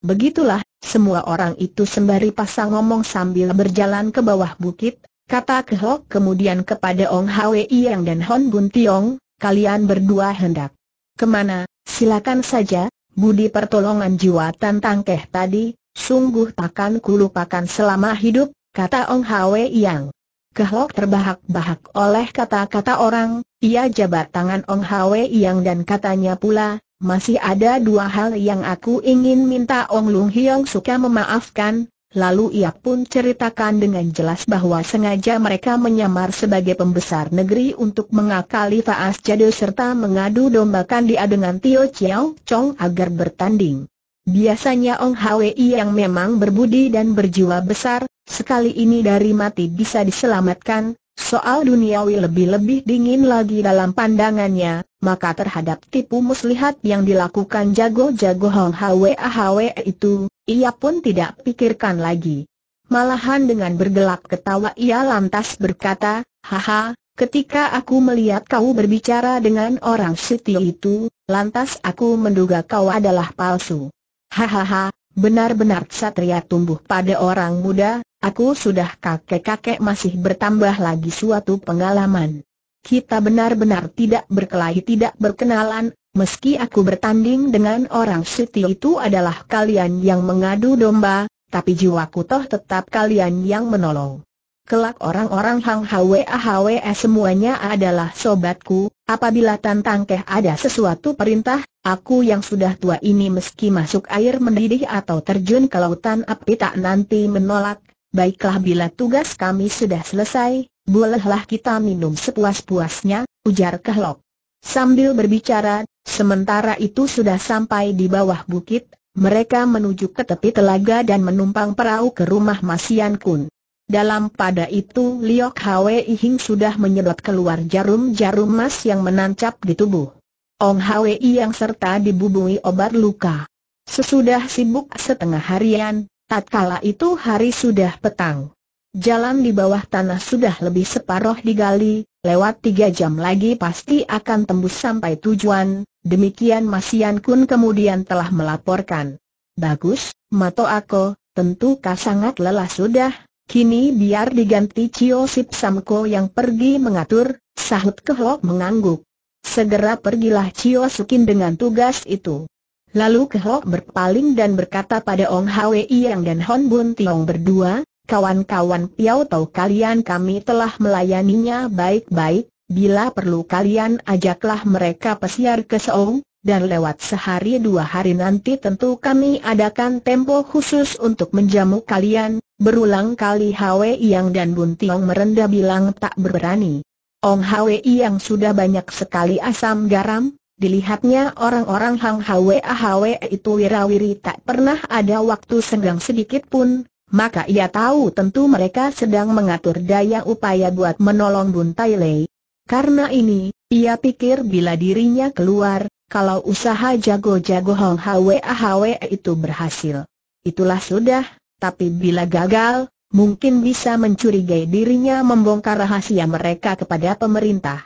Begitulah, semua orang itu sembari pasang ngomong sambil berjalan ke bawah bukit, kata Kehok kemudian kepada Ong Hwe Yang dan Hon Bun Tiong, kalian berdua hendak Kemana, silakan saja, budi pertolongan jiwa tentang keh tadi, sungguh takkan kulupakan selama hidup, kata Ong Hwe Yang. Kehlok terbahak-bahak oleh kata-kata orang, ia jabat tangan Ong Hwe Yang dan katanya pula, masih ada dua hal yang aku ingin minta Ong Lung Hiong suka memaafkan, Lalu ia pun ceritakan dengan jelas bahwa sengaja mereka menyamar sebagai pembesar negeri untuk mengakali Faas Jado serta mengadu dombakan dia dengan Tio Chiao Chong agar bertanding. Biasanya Ong Hwi yang memang berbudi dan berjiwa besar, sekali ini dari mati bisa diselamatkan, Soal duniawi lebih-lebih dingin lagi dalam pandangannya, maka terhadap tipu muslihat yang dilakukan jago-jago Hong Hwe Hwe itu, ia pun tidak pikirkan lagi. Malahan dengan bergelak ketawa ia lantas berkata, Haha, ketika aku melihat kau berbicara dengan orang Siti itu, lantas aku menduga kau adalah palsu. Hahaha, benar-benar satria tumbuh pada orang muda, Aku sudah kakek-kakek masih bertambah lagi suatu pengalaman. Kita benar-benar tidak berkelahi tidak berkenalan, meski aku bertanding dengan orang setia itu adalah kalian yang mengadu domba, tapi jiwaku toh tetap kalian yang menolong. Kelak orang-orang Hang Hwe Ahwe semuanya adalah sobatku, apabila tantang keh ada sesuatu perintah, aku yang sudah tua ini meski masuk air mendidih atau terjun ke lautan api tak nanti menolak, Baiklah bila tugas kami sudah selesai, bolehlah kita minum sepuas-puasnya, ujar Kehlok. Sambil berbicara, sementara itu sudah sampai di bawah bukit, mereka menuju ke tepi telaga dan menumpang perahu ke rumah Masian Kun. Dalam pada itu Liok Hwe ihing sudah menyedot keluar jarum-jarum emas yang menancap di tubuh. Ong Hwei yang serta dibubungi obat luka. Sesudah sibuk setengah harian, Tatkala itu hari sudah petang. Jalan di bawah tanah sudah lebih separoh digali, lewat tiga jam lagi pasti akan tembus sampai tujuan, demikian Masian Kun kemudian telah melaporkan. Bagus, Mato Ako, tentu kau sangat lelah sudah, kini biar diganti Cio Sip Samko yang pergi mengatur, sahut Kehlok mengangguk. Segera pergilah Cio Sukin dengan tugas itu. Lalu Kehok berpaling dan berkata pada Ong Hwe Yang dan Hon Bun Tiong berdua, kawan-kawan piao Tau kalian kami telah melayaninya baik-baik, bila perlu kalian ajaklah mereka pesiar ke Seong, dan lewat sehari dua hari nanti tentu kami adakan tempo khusus untuk menjamu kalian, berulang kali Hwe Yang dan Bun Tiong merendah bilang tak berani. Ong Hwe Yang sudah banyak sekali asam garam, Dilihatnya orang-orang Hang Hwe Hwe itu wirawiri tak pernah ada waktu senggang sedikit pun, maka ia tahu tentu mereka sedang mengatur daya upaya buat menolong Bun Tai Lei. Karena ini, ia pikir bila dirinya keluar, kalau usaha jago-jago Hang Hwe Hwe itu berhasil. Itulah sudah, tapi bila gagal, mungkin bisa mencurigai dirinya membongkar rahasia mereka kepada pemerintah.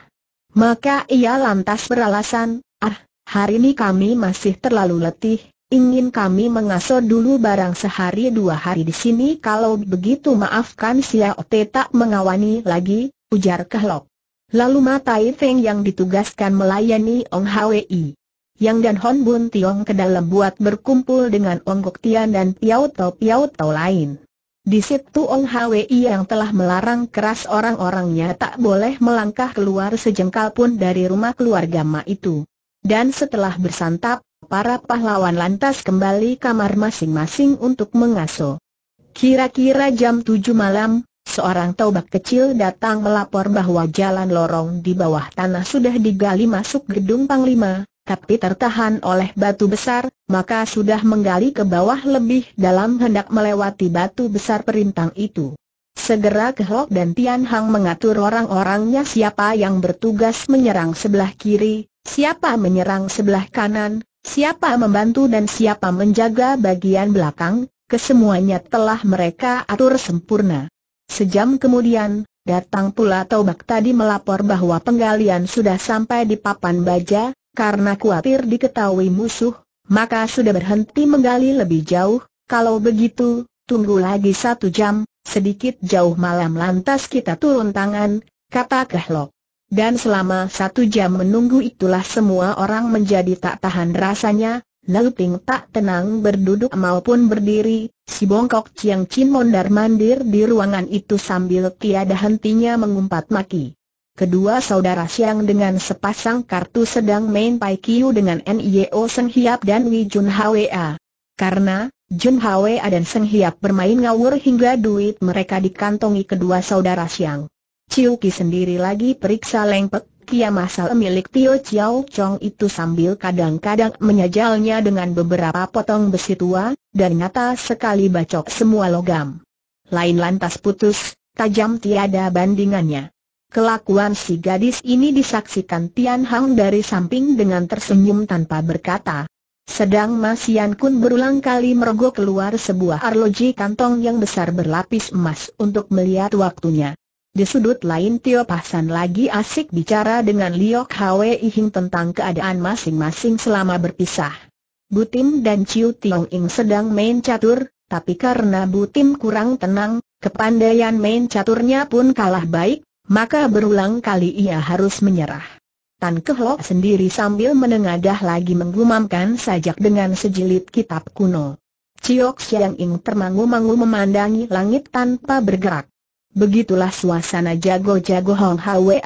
Maka ia lantas beralasan, Ah, hari ini kami masih terlalu letih, ingin kami mengasuh dulu barang sehari dua hari di sini kalau begitu maafkan Xiao Te tak mengawani lagi, ujar Kehlok. Lalu Matai Feng yang ditugaskan melayani Ong Hwi. Yang dan Hon Bun Tiong ke dalam buat berkumpul dengan Ong Gok Tian dan Piao Tau Piao Tau lain. Di situ Ong Hwi yang telah melarang keras orang-orangnya tak boleh melangkah keluar sejengkal pun dari rumah keluarga Ma itu. Dan setelah bersantap, para pahlawan lantas kembali kamar masing-masing untuk mengasuh. Kira-kira jam tujuh malam, seorang taubak kecil datang melapor bahwa jalan lorong di bawah tanah sudah digali masuk gedung Panglima, tapi tertahan oleh batu besar, maka sudah menggali ke bawah lebih dalam hendak melewati batu besar perintang itu. Segera Kehok dan Tian Hang mengatur orang-orangnya siapa yang bertugas menyerang sebelah kiri, siapa menyerang sebelah kanan, siapa membantu dan siapa menjaga bagian belakang, kesemuanya telah mereka atur sempurna. Sejam kemudian, datang pula Taubak tadi melapor bahwa penggalian sudah sampai di papan baja, karena khawatir diketahui musuh, maka sudah berhenti menggali lebih jauh, kalau begitu, tunggu lagi satu jam, Sedikit jauh malam lantas kita turun tangan, kata Kehlok. Dan selama satu jam menunggu itulah semua orang menjadi tak tahan rasanya, nelping tak tenang berduduk maupun berdiri, si bongkok Ciang Chin mondar-mandir di ruangan itu sambil tiada hentinya mengumpat maki. Kedua saudara Siang dengan sepasang kartu sedang main pai kiu dengan NIO Sen Hiap dan Wijun Hwa. Karena, Jun Hwa dan Seng Hiap bermain ngawur hingga duit mereka dikantongi kedua saudara Siang. Ciu Ki sendiri lagi periksa lengpek, kia masal milik Tio Chiao Chong itu sambil kadang-kadang menyajalnya dengan beberapa potong besi tua, dan nyata sekali bacok semua logam. Lain lantas putus, tajam tiada bandingannya. Kelakuan si gadis ini disaksikan Tian Hang dari samping dengan tersenyum tanpa berkata, sedang Mas Yan Kun berulang kali merogoh keluar sebuah arloji kantong yang besar berlapis emas untuk melihat waktunya. Di sudut lain Tio Pasan lagi asik bicara dengan Liok Hwe ihing tentang keadaan masing-masing selama berpisah. Butim dan Ciu Tiong Ing sedang main catur, tapi karena Butim kurang tenang, kepandaian main caturnya pun kalah baik, maka berulang kali ia harus menyerah. Tan Kehlok sendiri sambil menengadah lagi menggumamkan sajak dengan sejilid kitab kuno. Ciok Siang Ing termangu-mangu memandangi langit tanpa bergerak. Begitulah suasana jago-jago Hong Hwe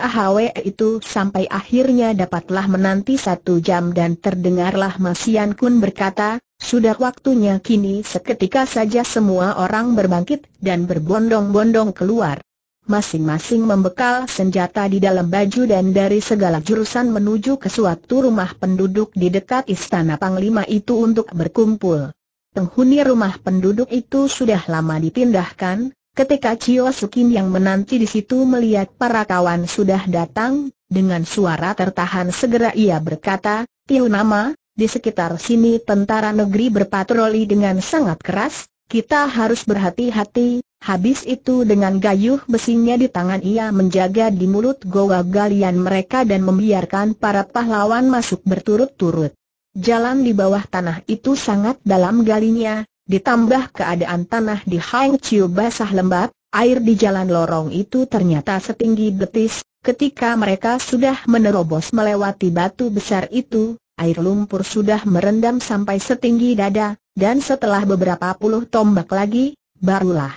itu sampai akhirnya dapatlah menanti satu jam dan terdengarlah Masian Kun berkata, sudah waktunya kini seketika saja semua orang berbangkit dan berbondong-bondong keluar masing-masing membekal senjata di dalam baju dan dari segala jurusan menuju ke suatu rumah penduduk di dekat istana Panglima itu untuk berkumpul. Penghuni rumah penduduk itu sudah lama dipindahkan, ketika Chio Sukin yang menanti di situ melihat para kawan sudah datang, dengan suara tertahan segera ia berkata, Tiu Nama, di sekitar sini tentara negeri berpatroli dengan sangat keras, kita harus berhati-hati, habis itu dengan gayuh besinya di tangan ia menjaga di mulut goa galian mereka dan membiarkan para pahlawan masuk berturut-turut. Jalan di bawah tanah itu sangat dalam galinya, ditambah keadaan tanah di Hang Chiu basah lembab, air di jalan lorong itu ternyata setinggi betis, ketika mereka sudah menerobos melewati batu besar itu, air lumpur sudah merendam sampai setinggi dada, dan setelah beberapa puluh tombak lagi, barulah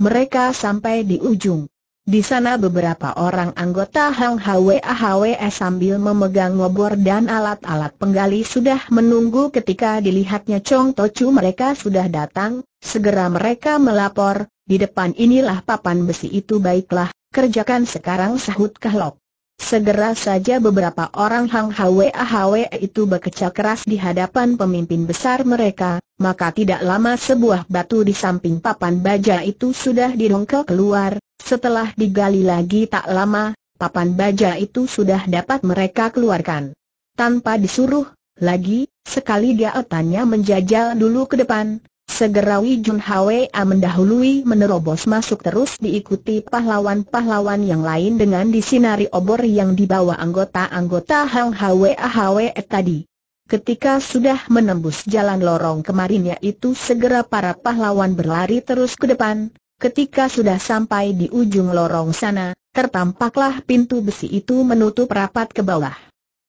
mereka sampai di ujung. Di sana beberapa orang anggota Hang Hwe HWS sambil memegang ngobor dan alat-alat penggali sudah menunggu ketika dilihatnya Chong Tochu mereka sudah datang, segera mereka melapor, di depan inilah papan besi itu baiklah, kerjakan sekarang sahut Kahlok. Segera saja beberapa orang Hang Hwe Hwe itu bekerja keras di hadapan pemimpin besar mereka, maka tidak lama sebuah batu di samping papan baja itu sudah didongkel keluar, setelah digali lagi tak lama, papan baja itu sudah dapat mereka keluarkan. Tanpa disuruh, lagi, sekali dia otaknya menjajal dulu ke depan, Segera Jun Hwa mendahului menerobos masuk terus diikuti pahlawan-pahlawan yang lain dengan disinari obor yang dibawa anggota-anggota Hang Hwa Hwa e tadi. Ketika sudah menembus jalan lorong kemarin itu segera para pahlawan berlari terus ke depan, ketika sudah sampai di ujung lorong sana, tertampaklah pintu besi itu menutup rapat ke bawah.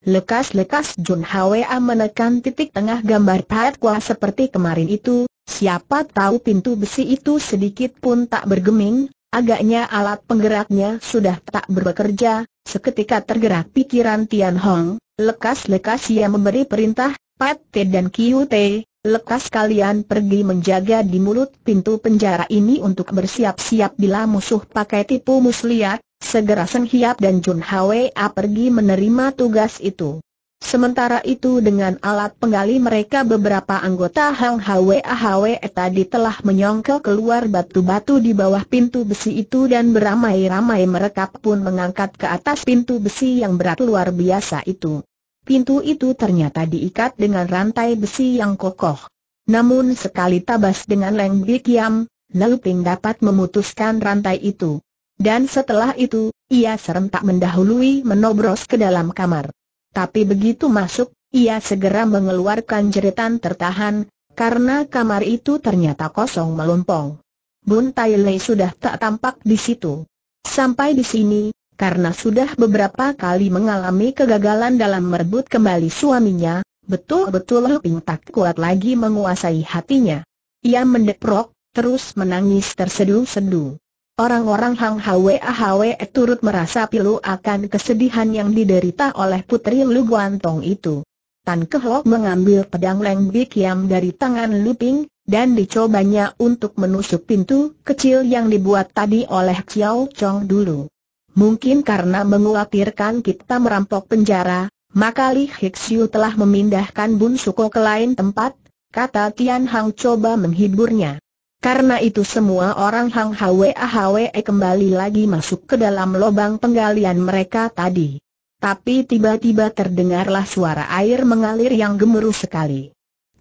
Lekas-lekas Jun Hwa menekan titik tengah gambar Pat Kua seperti kemarin itu, siapa tahu pintu besi itu sedikit pun tak bergeming, agaknya alat penggeraknya sudah tak berbekerja, seketika tergerak pikiran Tian Hong, lekas-lekas ia memberi perintah, Pat Te dan Kiu Te, Lekas kalian pergi menjaga di mulut pintu penjara ini untuk bersiap-siap bila musuh pakai tipu muslihat, segera Seng Hiap dan Jun Hwa pergi menerima tugas itu. Sementara itu dengan alat penggali mereka beberapa anggota Hang Hwa Hwa e tadi telah menyongkel keluar batu-batu di bawah pintu besi itu dan beramai-ramai mereka pun mengangkat ke atas pintu besi yang berat luar biasa itu. Pintu itu ternyata diikat dengan rantai besi yang kokoh. Namun sekali tabas dengan Leng Bikiam, Lalu dapat memutuskan rantai itu. Dan setelah itu, ia serentak mendahului menobros ke dalam kamar. Tapi begitu masuk, ia segera mengeluarkan jeritan tertahan, karena kamar itu ternyata kosong melompong. Bun Tai Lei sudah tak tampak di situ. Sampai di sini, karena sudah beberapa kali mengalami kegagalan dalam merebut kembali suaminya, betul-betul Huping tak kuat lagi menguasai hatinya. Ia mendeprok, terus menangis tersedu sedu. Orang-orang Hang Hwe Hwe turut merasa pilu akan kesedihan yang diderita oleh putri Lu Guantong itu. Tan Kehlok mengambil pedang Leng Bik Yam dari tangan Luping, dan dicobanya untuk menusuk pintu kecil yang dibuat tadi oleh Xiao Chong dulu. Mungkin karena menguatirkan kita merampok penjara, maka Li Hixiu telah memindahkan Bun Suko ke lain tempat, kata Tian Hang coba menghiburnya. Karena itu semua orang Hang Hwe Hwe kembali lagi masuk ke dalam lubang penggalian mereka tadi. Tapi tiba-tiba terdengarlah suara air mengalir yang gemuruh sekali.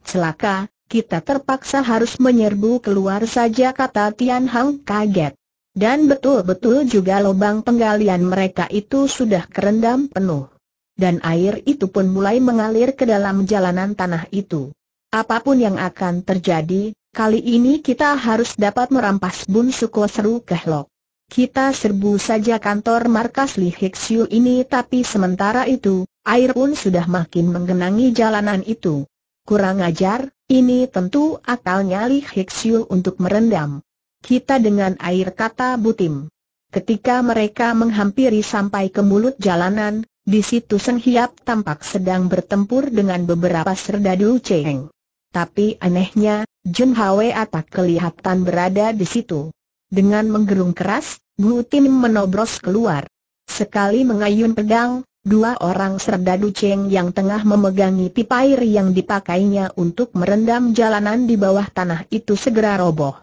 Celaka, kita terpaksa harus menyerbu keluar saja kata Tian Hang kaget. Dan betul-betul juga lubang penggalian mereka itu sudah kerendam penuh. Dan air itu pun mulai mengalir ke dalam jalanan tanah itu. Apapun yang akan terjadi, kali ini kita harus dapat merampas Bun Suko seru Kehlok. Kita serbu saja kantor markas Li Hixiu ini tapi sementara itu, air pun sudah makin menggenangi jalanan itu. Kurang ajar, ini tentu akalnya nyali Hixiu untuk merendam kita dengan air kata Butim. Ketika mereka menghampiri sampai ke mulut jalanan, di situ Seng Hiap tampak sedang bertempur dengan beberapa serdadu Ceng. Tapi anehnya, Jun Hwe Atak kelihatan berada di situ. Dengan menggerung keras, Butim menobros keluar. Sekali mengayun pedang, dua orang serdadu Ceng yang tengah memegangi pipa air yang dipakainya untuk merendam jalanan di bawah tanah itu segera roboh.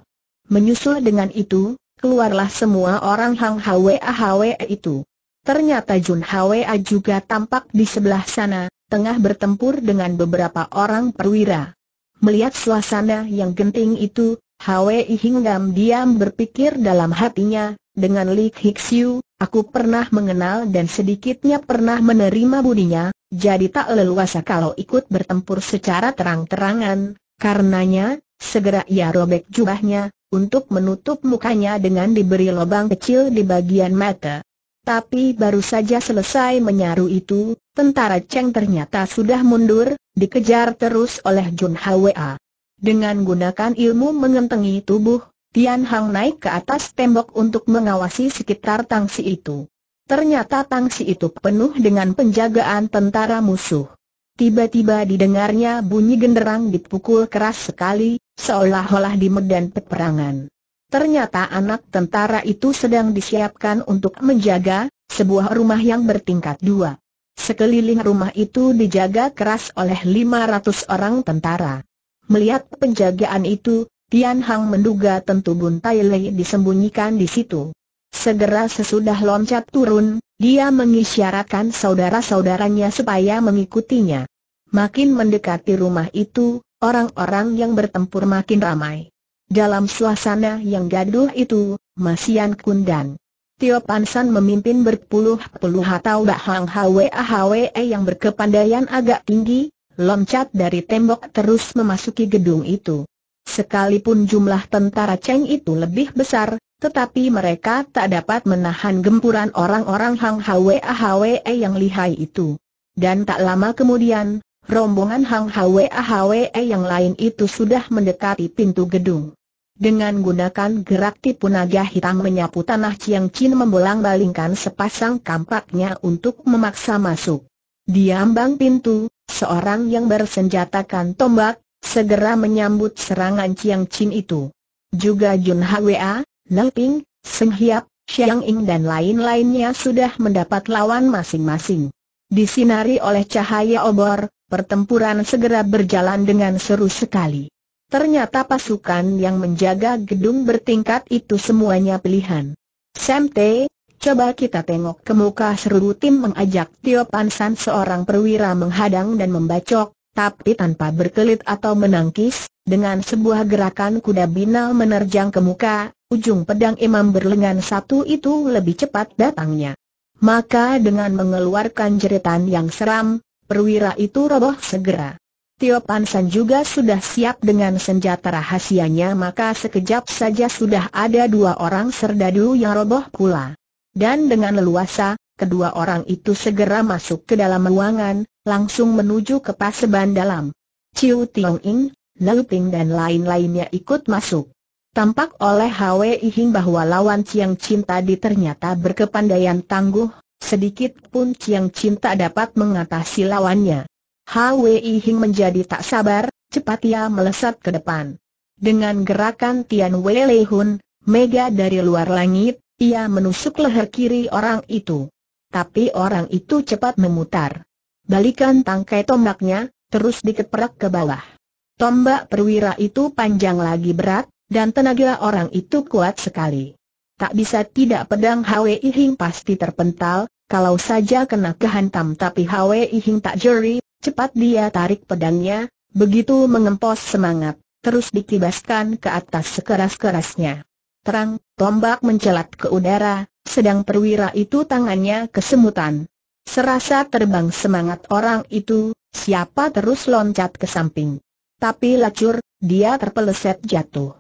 Menyusul dengan itu, keluarlah semua orang Hang Hwe Hwe itu. Ternyata Jun Hwe juga tampak di sebelah sana, tengah bertempur dengan beberapa orang perwira. Melihat suasana yang genting itu, Hwe Hinggam diam berpikir dalam hatinya, dengan Li Hixiu, aku pernah mengenal dan sedikitnya pernah menerima budinya, jadi tak leluasa kalau ikut bertempur secara terang-terangan, karenanya, segera ia robek jubahnya, untuk menutup mukanya dengan diberi lubang kecil di bagian mata. Tapi baru saja selesai menyaru itu, tentara Cheng ternyata sudah mundur, dikejar terus oleh Jun Hwa. Dengan gunakan ilmu mengentengi tubuh, Tian Hang naik ke atas tembok untuk mengawasi sekitar tangsi itu. Ternyata tangsi itu penuh dengan penjagaan tentara musuh. Tiba-tiba didengarnya bunyi genderang dipukul keras sekali, seolah-olah di medan peperangan. Ternyata anak tentara itu sedang disiapkan untuk menjaga sebuah rumah yang bertingkat dua. Sekeliling rumah itu dijaga keras oleh lima ratus orang tentara. Melihat penjagaan itu, Tian Hang menduga tentu Bun Tai Lei disembunyikan di situ. Segera sesudah loncat turun, dia mengisyaratkan saudara-saudaranya supaya mengikutinya. Makin mendekati rumah itu, orang-orang yang bertempur makin ramai. Dalam suasana yang gaduh itu, Masian Kun dan Tio Pansan memimpin berpuluh-puluh atau bahang HWE yang berkepandaian agak tinggi, loncat dari tembok terus memasuki gedung itu. Sekalipun jumlah tentara Cheng itu lebih besar, tetapi mereka tak dapat menahan gempuran orang-orang Hang Hwe Hwe yang lihai itu. Dan tak lama kemudian, rombongan Hang Hwe Hwe yang lain itu sudah mendekati pintu gedung. Dengan gunakan gerak tipu naga hitam menyapu tanah Chiang Chin membolang-balingkan sepasang kampaknya untuk memaksa masuk. Di ambang pintu, seorang yang bersenjatakan tombak, segera menyambut serangan Chiang Chin itu. Juga Jun Hwa, Leping, Seng Hiap, Xiang Ying dan lain-lainnya sudah mendapat lawan masing-masing. Disinari oleh cahaya obor, pertempuran segera berjalan dengan seru sekali. Ternyata pasukan yang menjaga gedung bertingkat itu semuanya pilihan. Sam T, coba kita tengok ke muka seru tim mengajak Tio Pan San seorang perwira menghadang dan membacok, tapi tanpa berkelit atau menangkis, dengan sebuah gerakan kuda binal menerjang ke muka, ujung pedang imam berlengan satu itu lebih cepat datangnya. Maka dengan mengeluarkan jeritan yang seram, perwira itu roboh segera. Tio Pansan juga sudah siap dengan senjata rahasianya maka sekejap saja sudah ada dua orang serdadu yang roboh pula. Dan dengan leluasa, kedua orang itu segera masuk ke dalam ruangan, langsung menuju ke paseban dalam. Ciu Tiong Ing, Lau Ping dan lain-lainnya ikut masuk. Tampak oleh Hwe Hing bahwa lawan Ciang Chin tadi ternyata berkepandaian tangguh, sedikit pun Ciang Chin tak dapat mengatasi lawannya. Hwe Hing menjadi tak sabar, cepat ia melesat ke depan. Dengan gerakan Tian Wei Lei Hun, mega dari luar langit, ia menusuk leher kiri orang itu. Tapi orang itu cepat memutar. Balikan tangkai tombaknya, terus dikeperak ke bawah. Tombak perwira itu panjang lagi berat, dan tenaga orang itu kuat sekali. Tak bisa tidak pedang I Hing pasti terpental, kalau saja kena kehantam tapi I Hing tak jeri, cepat dia tarik pedangnya, begitu mengempos semangat, terus dikibaskan ke atas sekeras-kerasnya. Terang, tombak mencelat ke udara, sedang perwira itu tangannya kesemutan. Serasa terbang semangat orang itu, siapa terus loncat ke samping. Tapi lacur, dia terpeleset jatuh.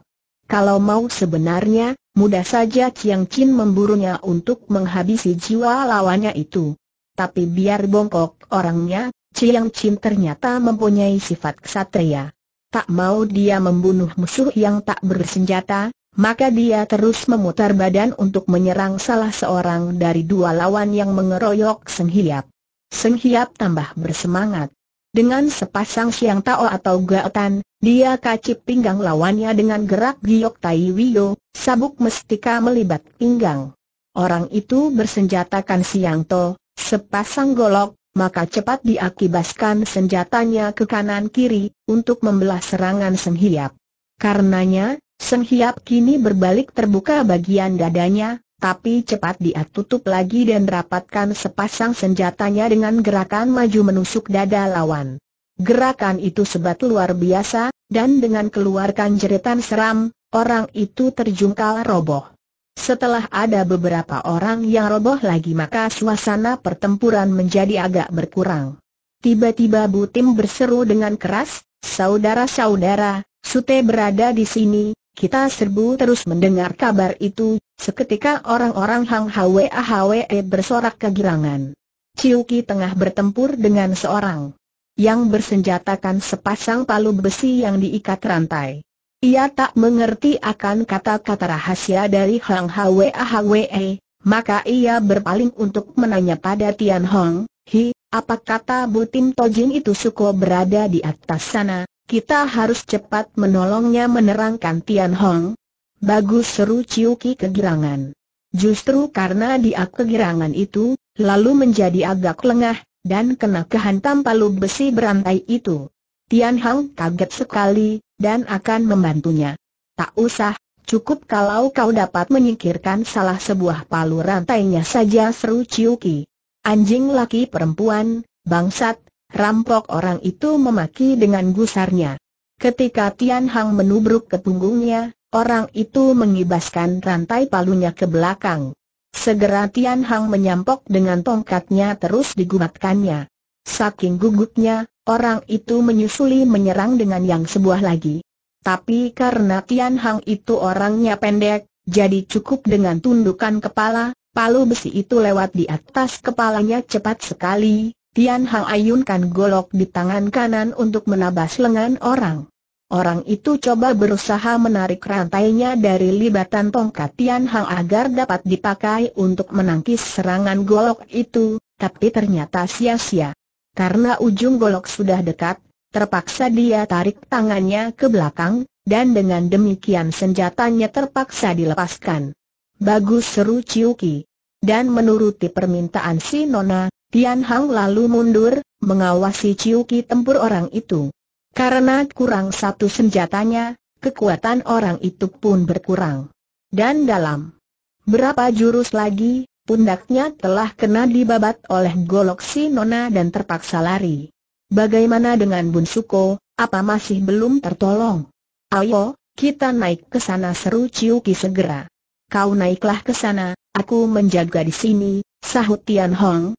Kalau mau sebenarnya, mudah saja Chiang Chin memburunya untuk menghabisi jiwa lawannya itu. Tapi biar bongkok orangnya, Chiang Chin ternyata mempunyai sifat ksatria. Tak mau dia membunuh musuh yang tak bersenjata, maka dia terus memutar badan untuk menyerang salah seorang dari dua lawan yang mengeroyok Seng Hiap. Seng Hiap tambah bersemangat. Dengan sepasang siang tao atau gaotan, dia kacip pinggang lawannya dengan gerak giok tai wio, sabuk mestika melibat pinggang. Orang itu bersenjatakan siang to, sepasang golok, maka cepat diakibaskan senjatanya ke kanan kiri, untuk membelah serangan Seng Hiap. Karenanya, Seng kini berbalik terbuka bagian dadanya, tapi cepat dia tutup lagi dan rapatkan sepasang senjatanya dengan gerakan maju menusuk dada lawan. Gerakan itu sebat luar biasa, dan dengan keluarkan jeritan seram, orang itu terjungkal roboh. Setelah ada beberapa orang yang roboh lagi maka suasana pertempuran menjadi agak berkurang. Tiba-tiba Butim berseru dengan keras, saudara-saudara, Sute berada di sini, kita serbu terus mendengar kabar itu, seketika orang-orang Hang Hwe Hwe bersorak kegirangan. Ki tengah bertempur dengan seorang yang bersenjatakan sepasang palu besi yang diikat rantai. Ia tak mengerti akan kata-kata rahasia dari Hang Hwe Hwe, eh, maka ia berpaling untuk menanya pada Tian Hong, Hi, apa kata Butim Tojin itu suko berada di atas sana? Kita harus cepat menolongnya menerangkan Tian Hong. Bagus seru Ciu Ki kegirangan. Justru karena dia kegirangan itu, lalu menjadi agak lengah, dan kena kehantam palu besi berantai itu. Tian Hong kaget sekali, dan akan membantunya. Tak usah, cukup kalau kau dapat menyingkirkan salah sebuah palu rantainya saja seru Ciu Ki. Anjing laki perempuan, bangsat, Rampok orang itu memaki dengan gusarnya. Ketika Tian Hang menubruk ke punggungnya, orang itu mengibaskan rantai palunya ke belakang. Segera Tian Hang menyampok dengan tongkatnya terus digumatkannya. Saking gugupnya, orang itu menyusuli menyerang dengan yang sebuah lagi. Tapi karena Tian Hang itu orangnya pendek, jadi cukup dengan tundukan kepala, palu besi itu lewat di atas kepalanya cepat sekali, Tian Hang ayunkan golok di tangan kanan untuk menabas lengan orang. Orang itu coba berusaha menarik rantainya dari libatan tongkat Tian Hang agar dapat dipakai untuk menangkis serangan golok itu, tapi ternyata sia-sia. Karena ujung golok sudah dekat, terpaksa dia tarik tangannya ke belakang, dan dengan demikian senjatanya terpaksa dilepaskan. Bagus seru Ciuki. Dan menuruti permintaan si Nona, Tian Hang lalu mundur, mengawasi Ciuki tempur orang itu. Karena kurang satu senjatanya, kekuatan orang itu pun berkurang. Dan dalam berapa jurus lagi, pundaknya telah kena dibabat oleh golok si Nona dan terpaksa lari. Bagaimana dengan Bun Suko, apa masih belum tertolong? Ayo, kita naik ke sana seru Ciuki segera. Kau naiklah ke sana, aku menjaga di sini, sahut Tian Hong,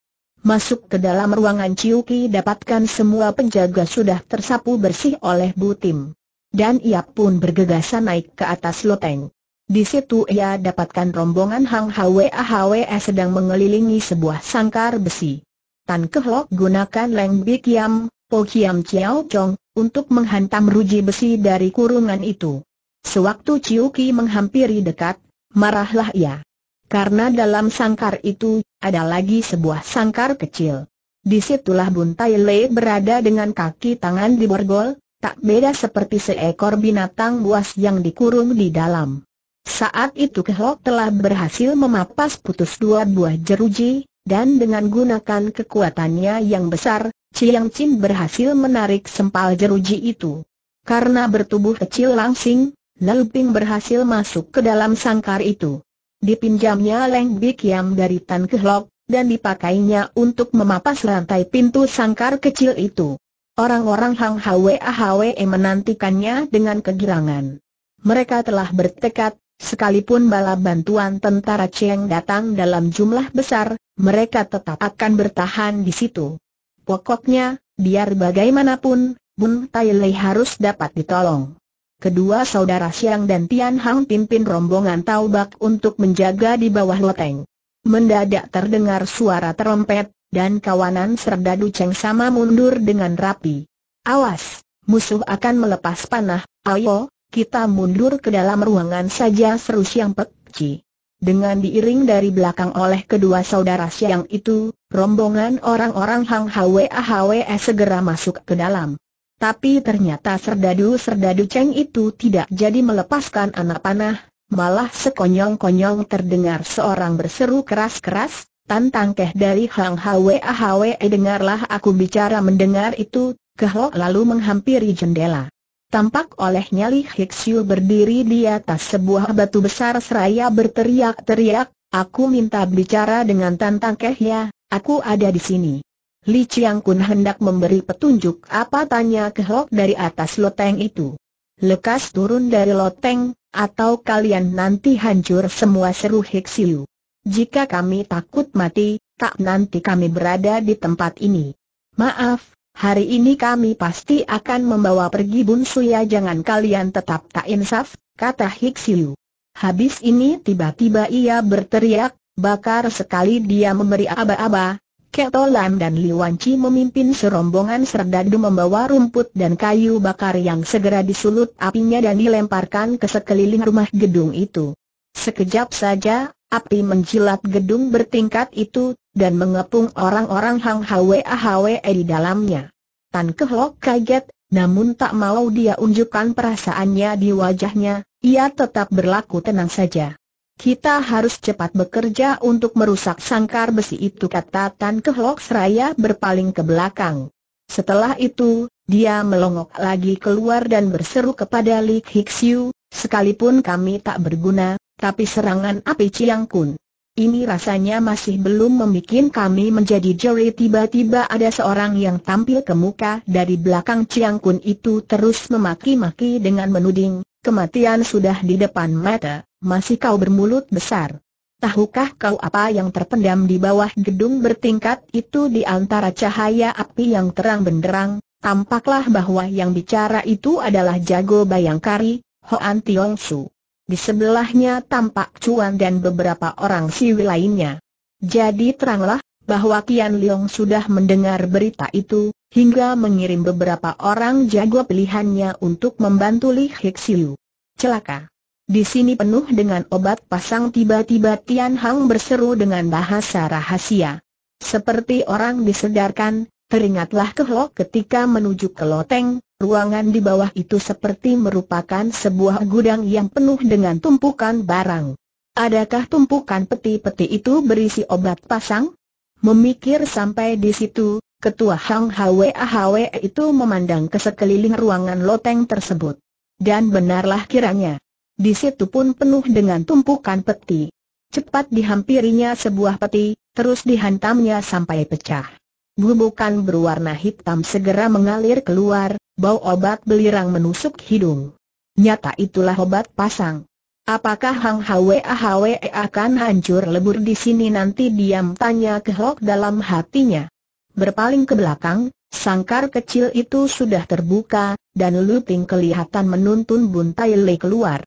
Masuk ke dalam ruangan Ciuki dapatkan semua penjaga sudah tersapu bersih oleh Butim. Dan ia pun bergegas naik ke atas loteng. Di situ ia dapatkan rombongan Hang Hwe Hwe sedang mengelilingi sebuah sangkar besi. Tan Kehlok gunakan Leng Bikiam, Po Kiam Chiao Chong, untuk menghantam ruji besi dari kurungan itu. Sewaktu Ciuki menghampiri dekat, marahlah ia. Karena dalam sangkar itu, ada lagi sebuah sangkar kecil. Disitulah Tai Le berada dengan kaki tangan di borgol, tak beda seperti seekor binatang buas yang dikurung di dalam. Saat itu Kehlok telah berhasil memapas putus dua buah jeruji, dan dengan gunakan kekuatannya yang besar, Chiang Chin berhasil menarik sempal jeruji itu. Karena bertubuh kecil langsing, Nelping berhasil masuk ke dalam sangkar itu. Dipinjamnya Leng Bik dari Tan Kehlok, dan dipakainya untuk memapas rantai pintu sangkar kecil itu. Orang-orang Hang Hwe Ahwe menantikannya dengan kegirangan. Mereka telah bertekad, sekalipun bala bantuan tentara Cheng datang dalam jumlah besar, mereka tetap akan bertahan di situ. Pokoknya, biar bagaimanapun, Bun Tai Lei harus dapat ditolong kedua saudara Siang dan Tian Hang pimpin rombongan Taubak untuk menjaga di bawah loteng. Mendadak terdengar suara terompet, dan kawanan Serdadu Cheng sama mundur dengan rapi. Awas, musuh akan melepas panah, ayo, kita mundur ke dalam ruangan saja seru Siang Pek Dengan diiring dari belakang oleh kedua saudara siang itu, rombongan orang-orang Hang Hwe Hwa segera masuk ke dalam. Tapi ternyata serdadu-serdadu Cheng itu tidak jadi melepaskan anak panah, malah sekonyong-konyong terdengar seorang berseru keras-keras, tantang keh dari Hang Hwe ah Hwe dengarlah aku bicara mendengar itu, Kehlok lalu menghampiri jendela. Tampak oleh nyali Hixiu berdiri di atas sebuah batu besar seraya berteriak-teriak, aku minta bicara dengan tantang keh ya, aku ada di sini. Li Chiang Kun hendak memberi petunjuk apa tanya ke Hok dari atas loteng itu. Lekas turun dari loteng, atau kalian nanti hancur semua seru Hik Jika kami takut mati, tak nanti kami berada di tempat ini. Maaf, hari ini kami pasti akan membawa pergi Bun Suya jangan kalian tetap tak insaf, kata Hik Habis ini tiba-tiba ia berteriak, bakar sekali dia memberi aba-aba, Ketolam dan Li Liwanci memimpin serombongan serdadu membawa rumput dan kayu bakar yang segera disulut apinya dan dilemparkan ke sekeliling rumah gedung itu. Sekejap saja, api menjilat gedung bertingkat itu, dan mengepung orang-orang Hang Hwe Hwe di dalamnya. Tan Kehlok kaget, namun tak mau dia unjukkan perasaannya di wajahnya, ia tetap berlaku tenang saja. Kita harus cepat bekerja untuk merusak sangkar besi itu kata Tan Kehlok Seraya berpaling ke belakang. Setelah itu, dia melongok lagi keluar dan berseru kepada Li Hixiu, sekalipun kami tak berguna, tapi serangan api Chiang Kun. Ini rasanya masih belum membuat kami menjadi jeri tiba-tiba ada seorang yang tampil ke muka dari belakang Chiang Kun itu terus memaki-maki dengan menuding, kematian sudah di depan mata masih kau bermulut besar. Tahukah kau apa yang terpendam di bawah gedung bertingkat itu di antara cahaya api yang terang benderang? Tampaklah bahwa yang bicara itu adalah jago bayangkari, Hoan Tiong Su. Di sebelahnya tampak Cuan dan beberapa orang siwi lainnya. Jadi teranglah, bahwa Tian Leong sudah mendengar berita itu, hingga mengirim beberapa orang jago pilihannya untuk membantu Li Hik Celaka! Di sini penuh dengan obat pasang tiba-tiba Tian Hang berseru dengan bahasa rahasia. Seperti orang disedarkan, teringatlah Kehlok ketika menuju ke loteng, ruangan di bawah itu seperti merupakan sebuah gudang yang penuh dengan tumpukan barang. Adakah tumpukan peti-peti itu berisi obat pasang? Memikir sampai di situ, Ketua Hang Hwe Hwe itu memandang ke sekeliling ruangan loteng tersebut. Dan benarlah kiranya, di situ pun penuh dengan tumpukan peti. Cepat dihampirinya sebuah peti, terus dihantamnya sampai pecah. Bubukan berwarna hitam segera mengalir keluar, bau obat belirang menusuk hidung. Nyata itulah obat pasang. Apakah Hang Hwe Hwe akan hancur lebur di sini nanti diam tanya Kehok dalam hatinya. Berpaling ke belakang, sangkar kecil itu sudah terbuka, dan Luping kelihatan menuntun buntai Le keluar.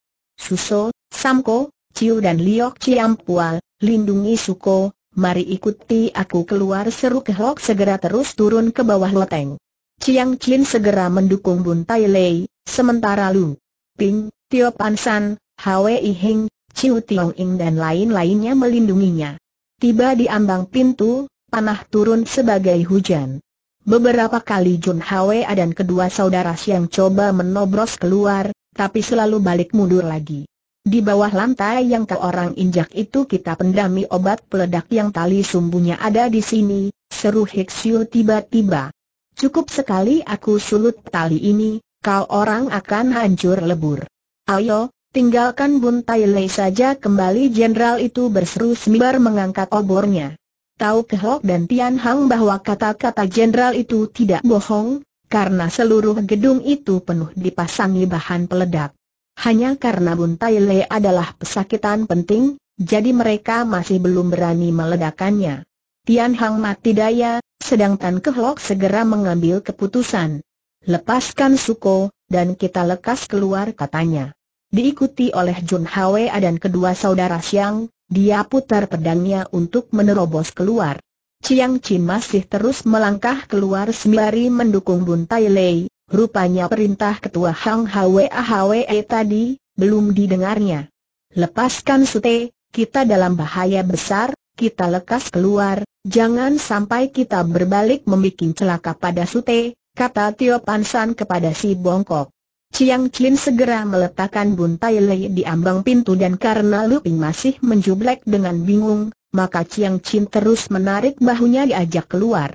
Suso, Samko, Ciu dan Liok Ciampual, lindungi Suko, mari ikuti aku keluar seru ke Hok segera terus turun ke bawah loteng. Ciang Chin segera mendukung Bun Tai Lei, sementara Lu Ping, Tio Pan San, Hwei Hing, Ciu Tiong Ing dan lain-lainnya melindunginya. Tiba di ambang pintu, panah turun sebagai hujan. Beberapa kali Jun Hwa dan kedua saudara Siang coba menobros keluar, tapi selalu balik mundur lagi. Di bawah lantai yang ke orang injak itu kita pendami obat peledak yang tali sumbunya ada di sini, seru Hiksyu tiba-tiba. Cukup sekali aku sulut tali ini, kau orang akan hancur lebur. Ayo, tinggalkan Tai lei saja kembali jenderal itu berseru sembar mengangkat obornya. Tahu ke Kehok dan Tian Hang bahwa kata-kata jenderal itu tidak bohong, karena seluruh gedung itu penuh dipasangi bahan peledak. Hanya karena Tai le adalah pesakitan penting, jadi mereka masih belum berani meledakannya. Tian Hang mati daya, sedangkan Kehlok segera mengambil keputusan. Lepaskan Suko, dan kita lekas keluar katanya. Diikuti oleh Jun Hwa dan kedua saudara Siang, dia putar pedangnya untuk menerobos keluar. Chiang Chi masih terus melangkah keluar sembari mendukung Bun Tai Lei. Rupanya perintah ketua Hang Hwe Hwe tadi, belum didengarnya. Lepaskan Sute, kita dalam bahaya besar, kita lekas keluar, jangan sampai kita berbalik membuat celaka pada Sute, kata Tio Pansan kepada si Bongkok. Chiang Chin segera meletakkan Tai lei di ambang pintu dan karena Luping masih menjublek dengan bingung, maka Chiang Chin terus menarik bahunya diajak keluar.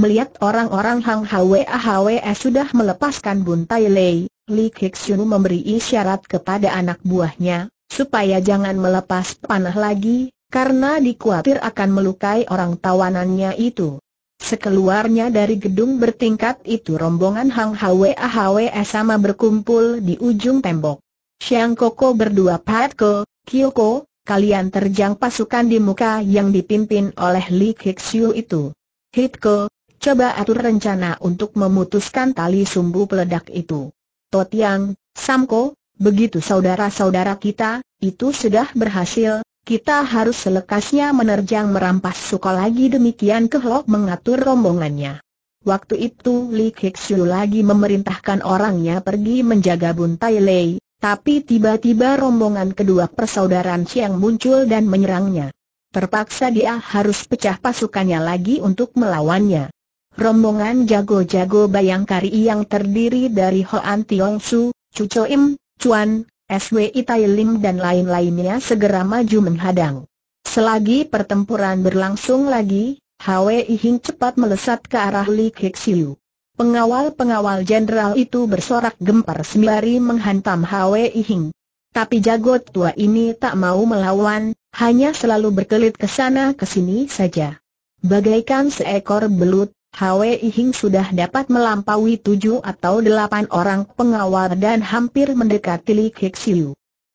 Melihat orang-orang Hang Hwe Hwa sudah melepaskan Tai lei, Li Hixiu memberi isyarat kepada anak buahnya, supaya jangan melepas panah lagi, karena dikhawatir akan melukai orang tawanannya itu. Sekeluarnya dari gedung bertingkat itu rombongan Hang Hwe Hwe sama berkumpul di ujung tembok. Siang Koko berdua ke. Kyoko, kalian terjang pasukan di muka yang dipimpin oleh Li Kixiu itu. Hitko, coba atur rencana untuk memutuskan tali sumbu peledak itu. Tot Sam Samko, begitu saudara-saudara kita, itu sudah berhasil, kita harus selekasnya menerjang merampas suko lagi demikian Kehlok mengatur rombongannya. Waktu itu Li Kixiu lagi memerintahkan orangnya pergi menjaga Bun Tai Lei, tapi tiba-tiba rombongan kedua persaudaraan Chiang muncul dan menyerangnya. Terpaksa dia harus pecah pasukannya lagi untuk melawannya. Rombongan jago-jago bayangkari yang terdiri dari Hoan Tiong Su, Chu Cho Im, Chuan, SWI Tailing dan lain-lainnya segera maju menghadang. Selagi pertempuran berlangsung lagi, HWI Hing cepat melesat ke arah Li Hixiu. Pengawal-pengawal jenderal itu bersorak gempar sembari menghantam HWI Hing. Tapi jagot tua ini tak mau melawan, hanya selalu berkelit ke sana ke sini saja. Bagaikan seekor belut, Hwe Hing sudah dapat melampaui tujuh atau delapan orang pengawal dan hampir mendekati Li Hik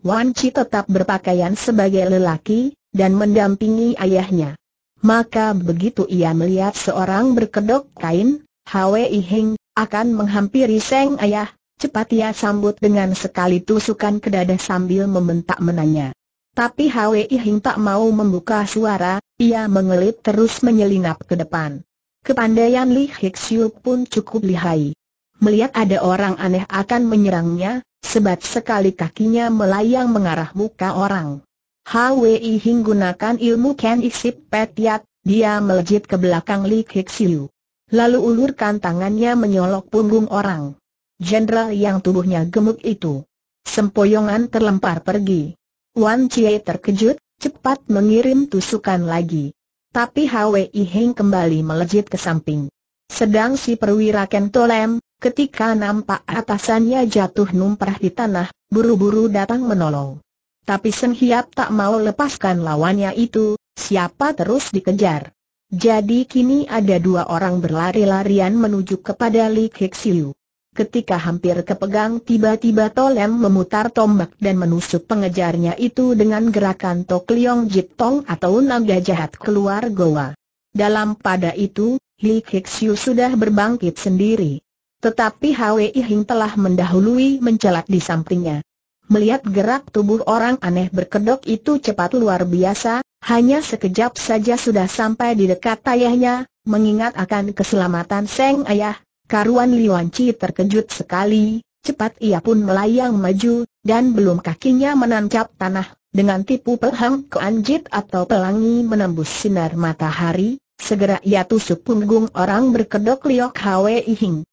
Wan Chi tetap berpakaian sebagai lelaki, dan mendampingi ayahnya. Maka begitu ia melihat seorang berkedok kain, Hwe Hing, akan menghampiri Seng Ayah, cepat ia sambut dengan sekali tusukan ke dada sambil membentak menanya. Tapi Hwe Hing tak mau membuka suara, ia mengelit terus menyelinap ke depan. Kepandaian Li Hixiu pun cukup lihai. Melihat ada orang aneh akan menyerangnya, sebat sekali kakinya melayang mengarah muka orang. Hwi Hing gunakan ilmu Ken Isip Petiat, dia melejit ke belakang Li Hixiu. Lalu ulurkan tangannya menyolok punggung orang. Jenderal yang tubuhnya gemuk itu. Sempoyongan terlempar pergi. Wan Chie terkejut, cepat mengirim tusukan lagi. Tapi Hwi Heng kembali melejit ke samping. Sedang si perwira Kentolem, ketika nampak atasannya jatuh numperah di tanah, buru-buru datang menolong. Tapi Senhiap Hiap tak mau lepaskan lawannya itu, siapa terus dikejar. Jadi kini ada dua orang berlari-larian menuju kepada Li Hexiu. Ketika hampir kepegang tiba-tiba Tolem memutar tombak dan menusuk pengejarnya itu dengan gerakan Tok Liong Jit Tong atau naga jahat keluar goa. Dalam pada itu, Li Kixiu sudah berbangkit sendiri. Tetapi Hwi Hing telah mendahului mencelat di sampingnya. Melihat gerak tubuh orang aneh berkedok itu cepat luar biasa, hanya sekejap saja sudah sampai di dekat ayahnya, mengingat akan keselamatan Seng Ayah, Karuan Liwanci terkejut sekali, cepat ia pun melayang maju, dan belum kakinya menancap tanah, dengan tipu pelhang keanjit atau pelangi menembus sinar matahari, segera ia tusuk punggung orang berkedok liok Hwe Ihing.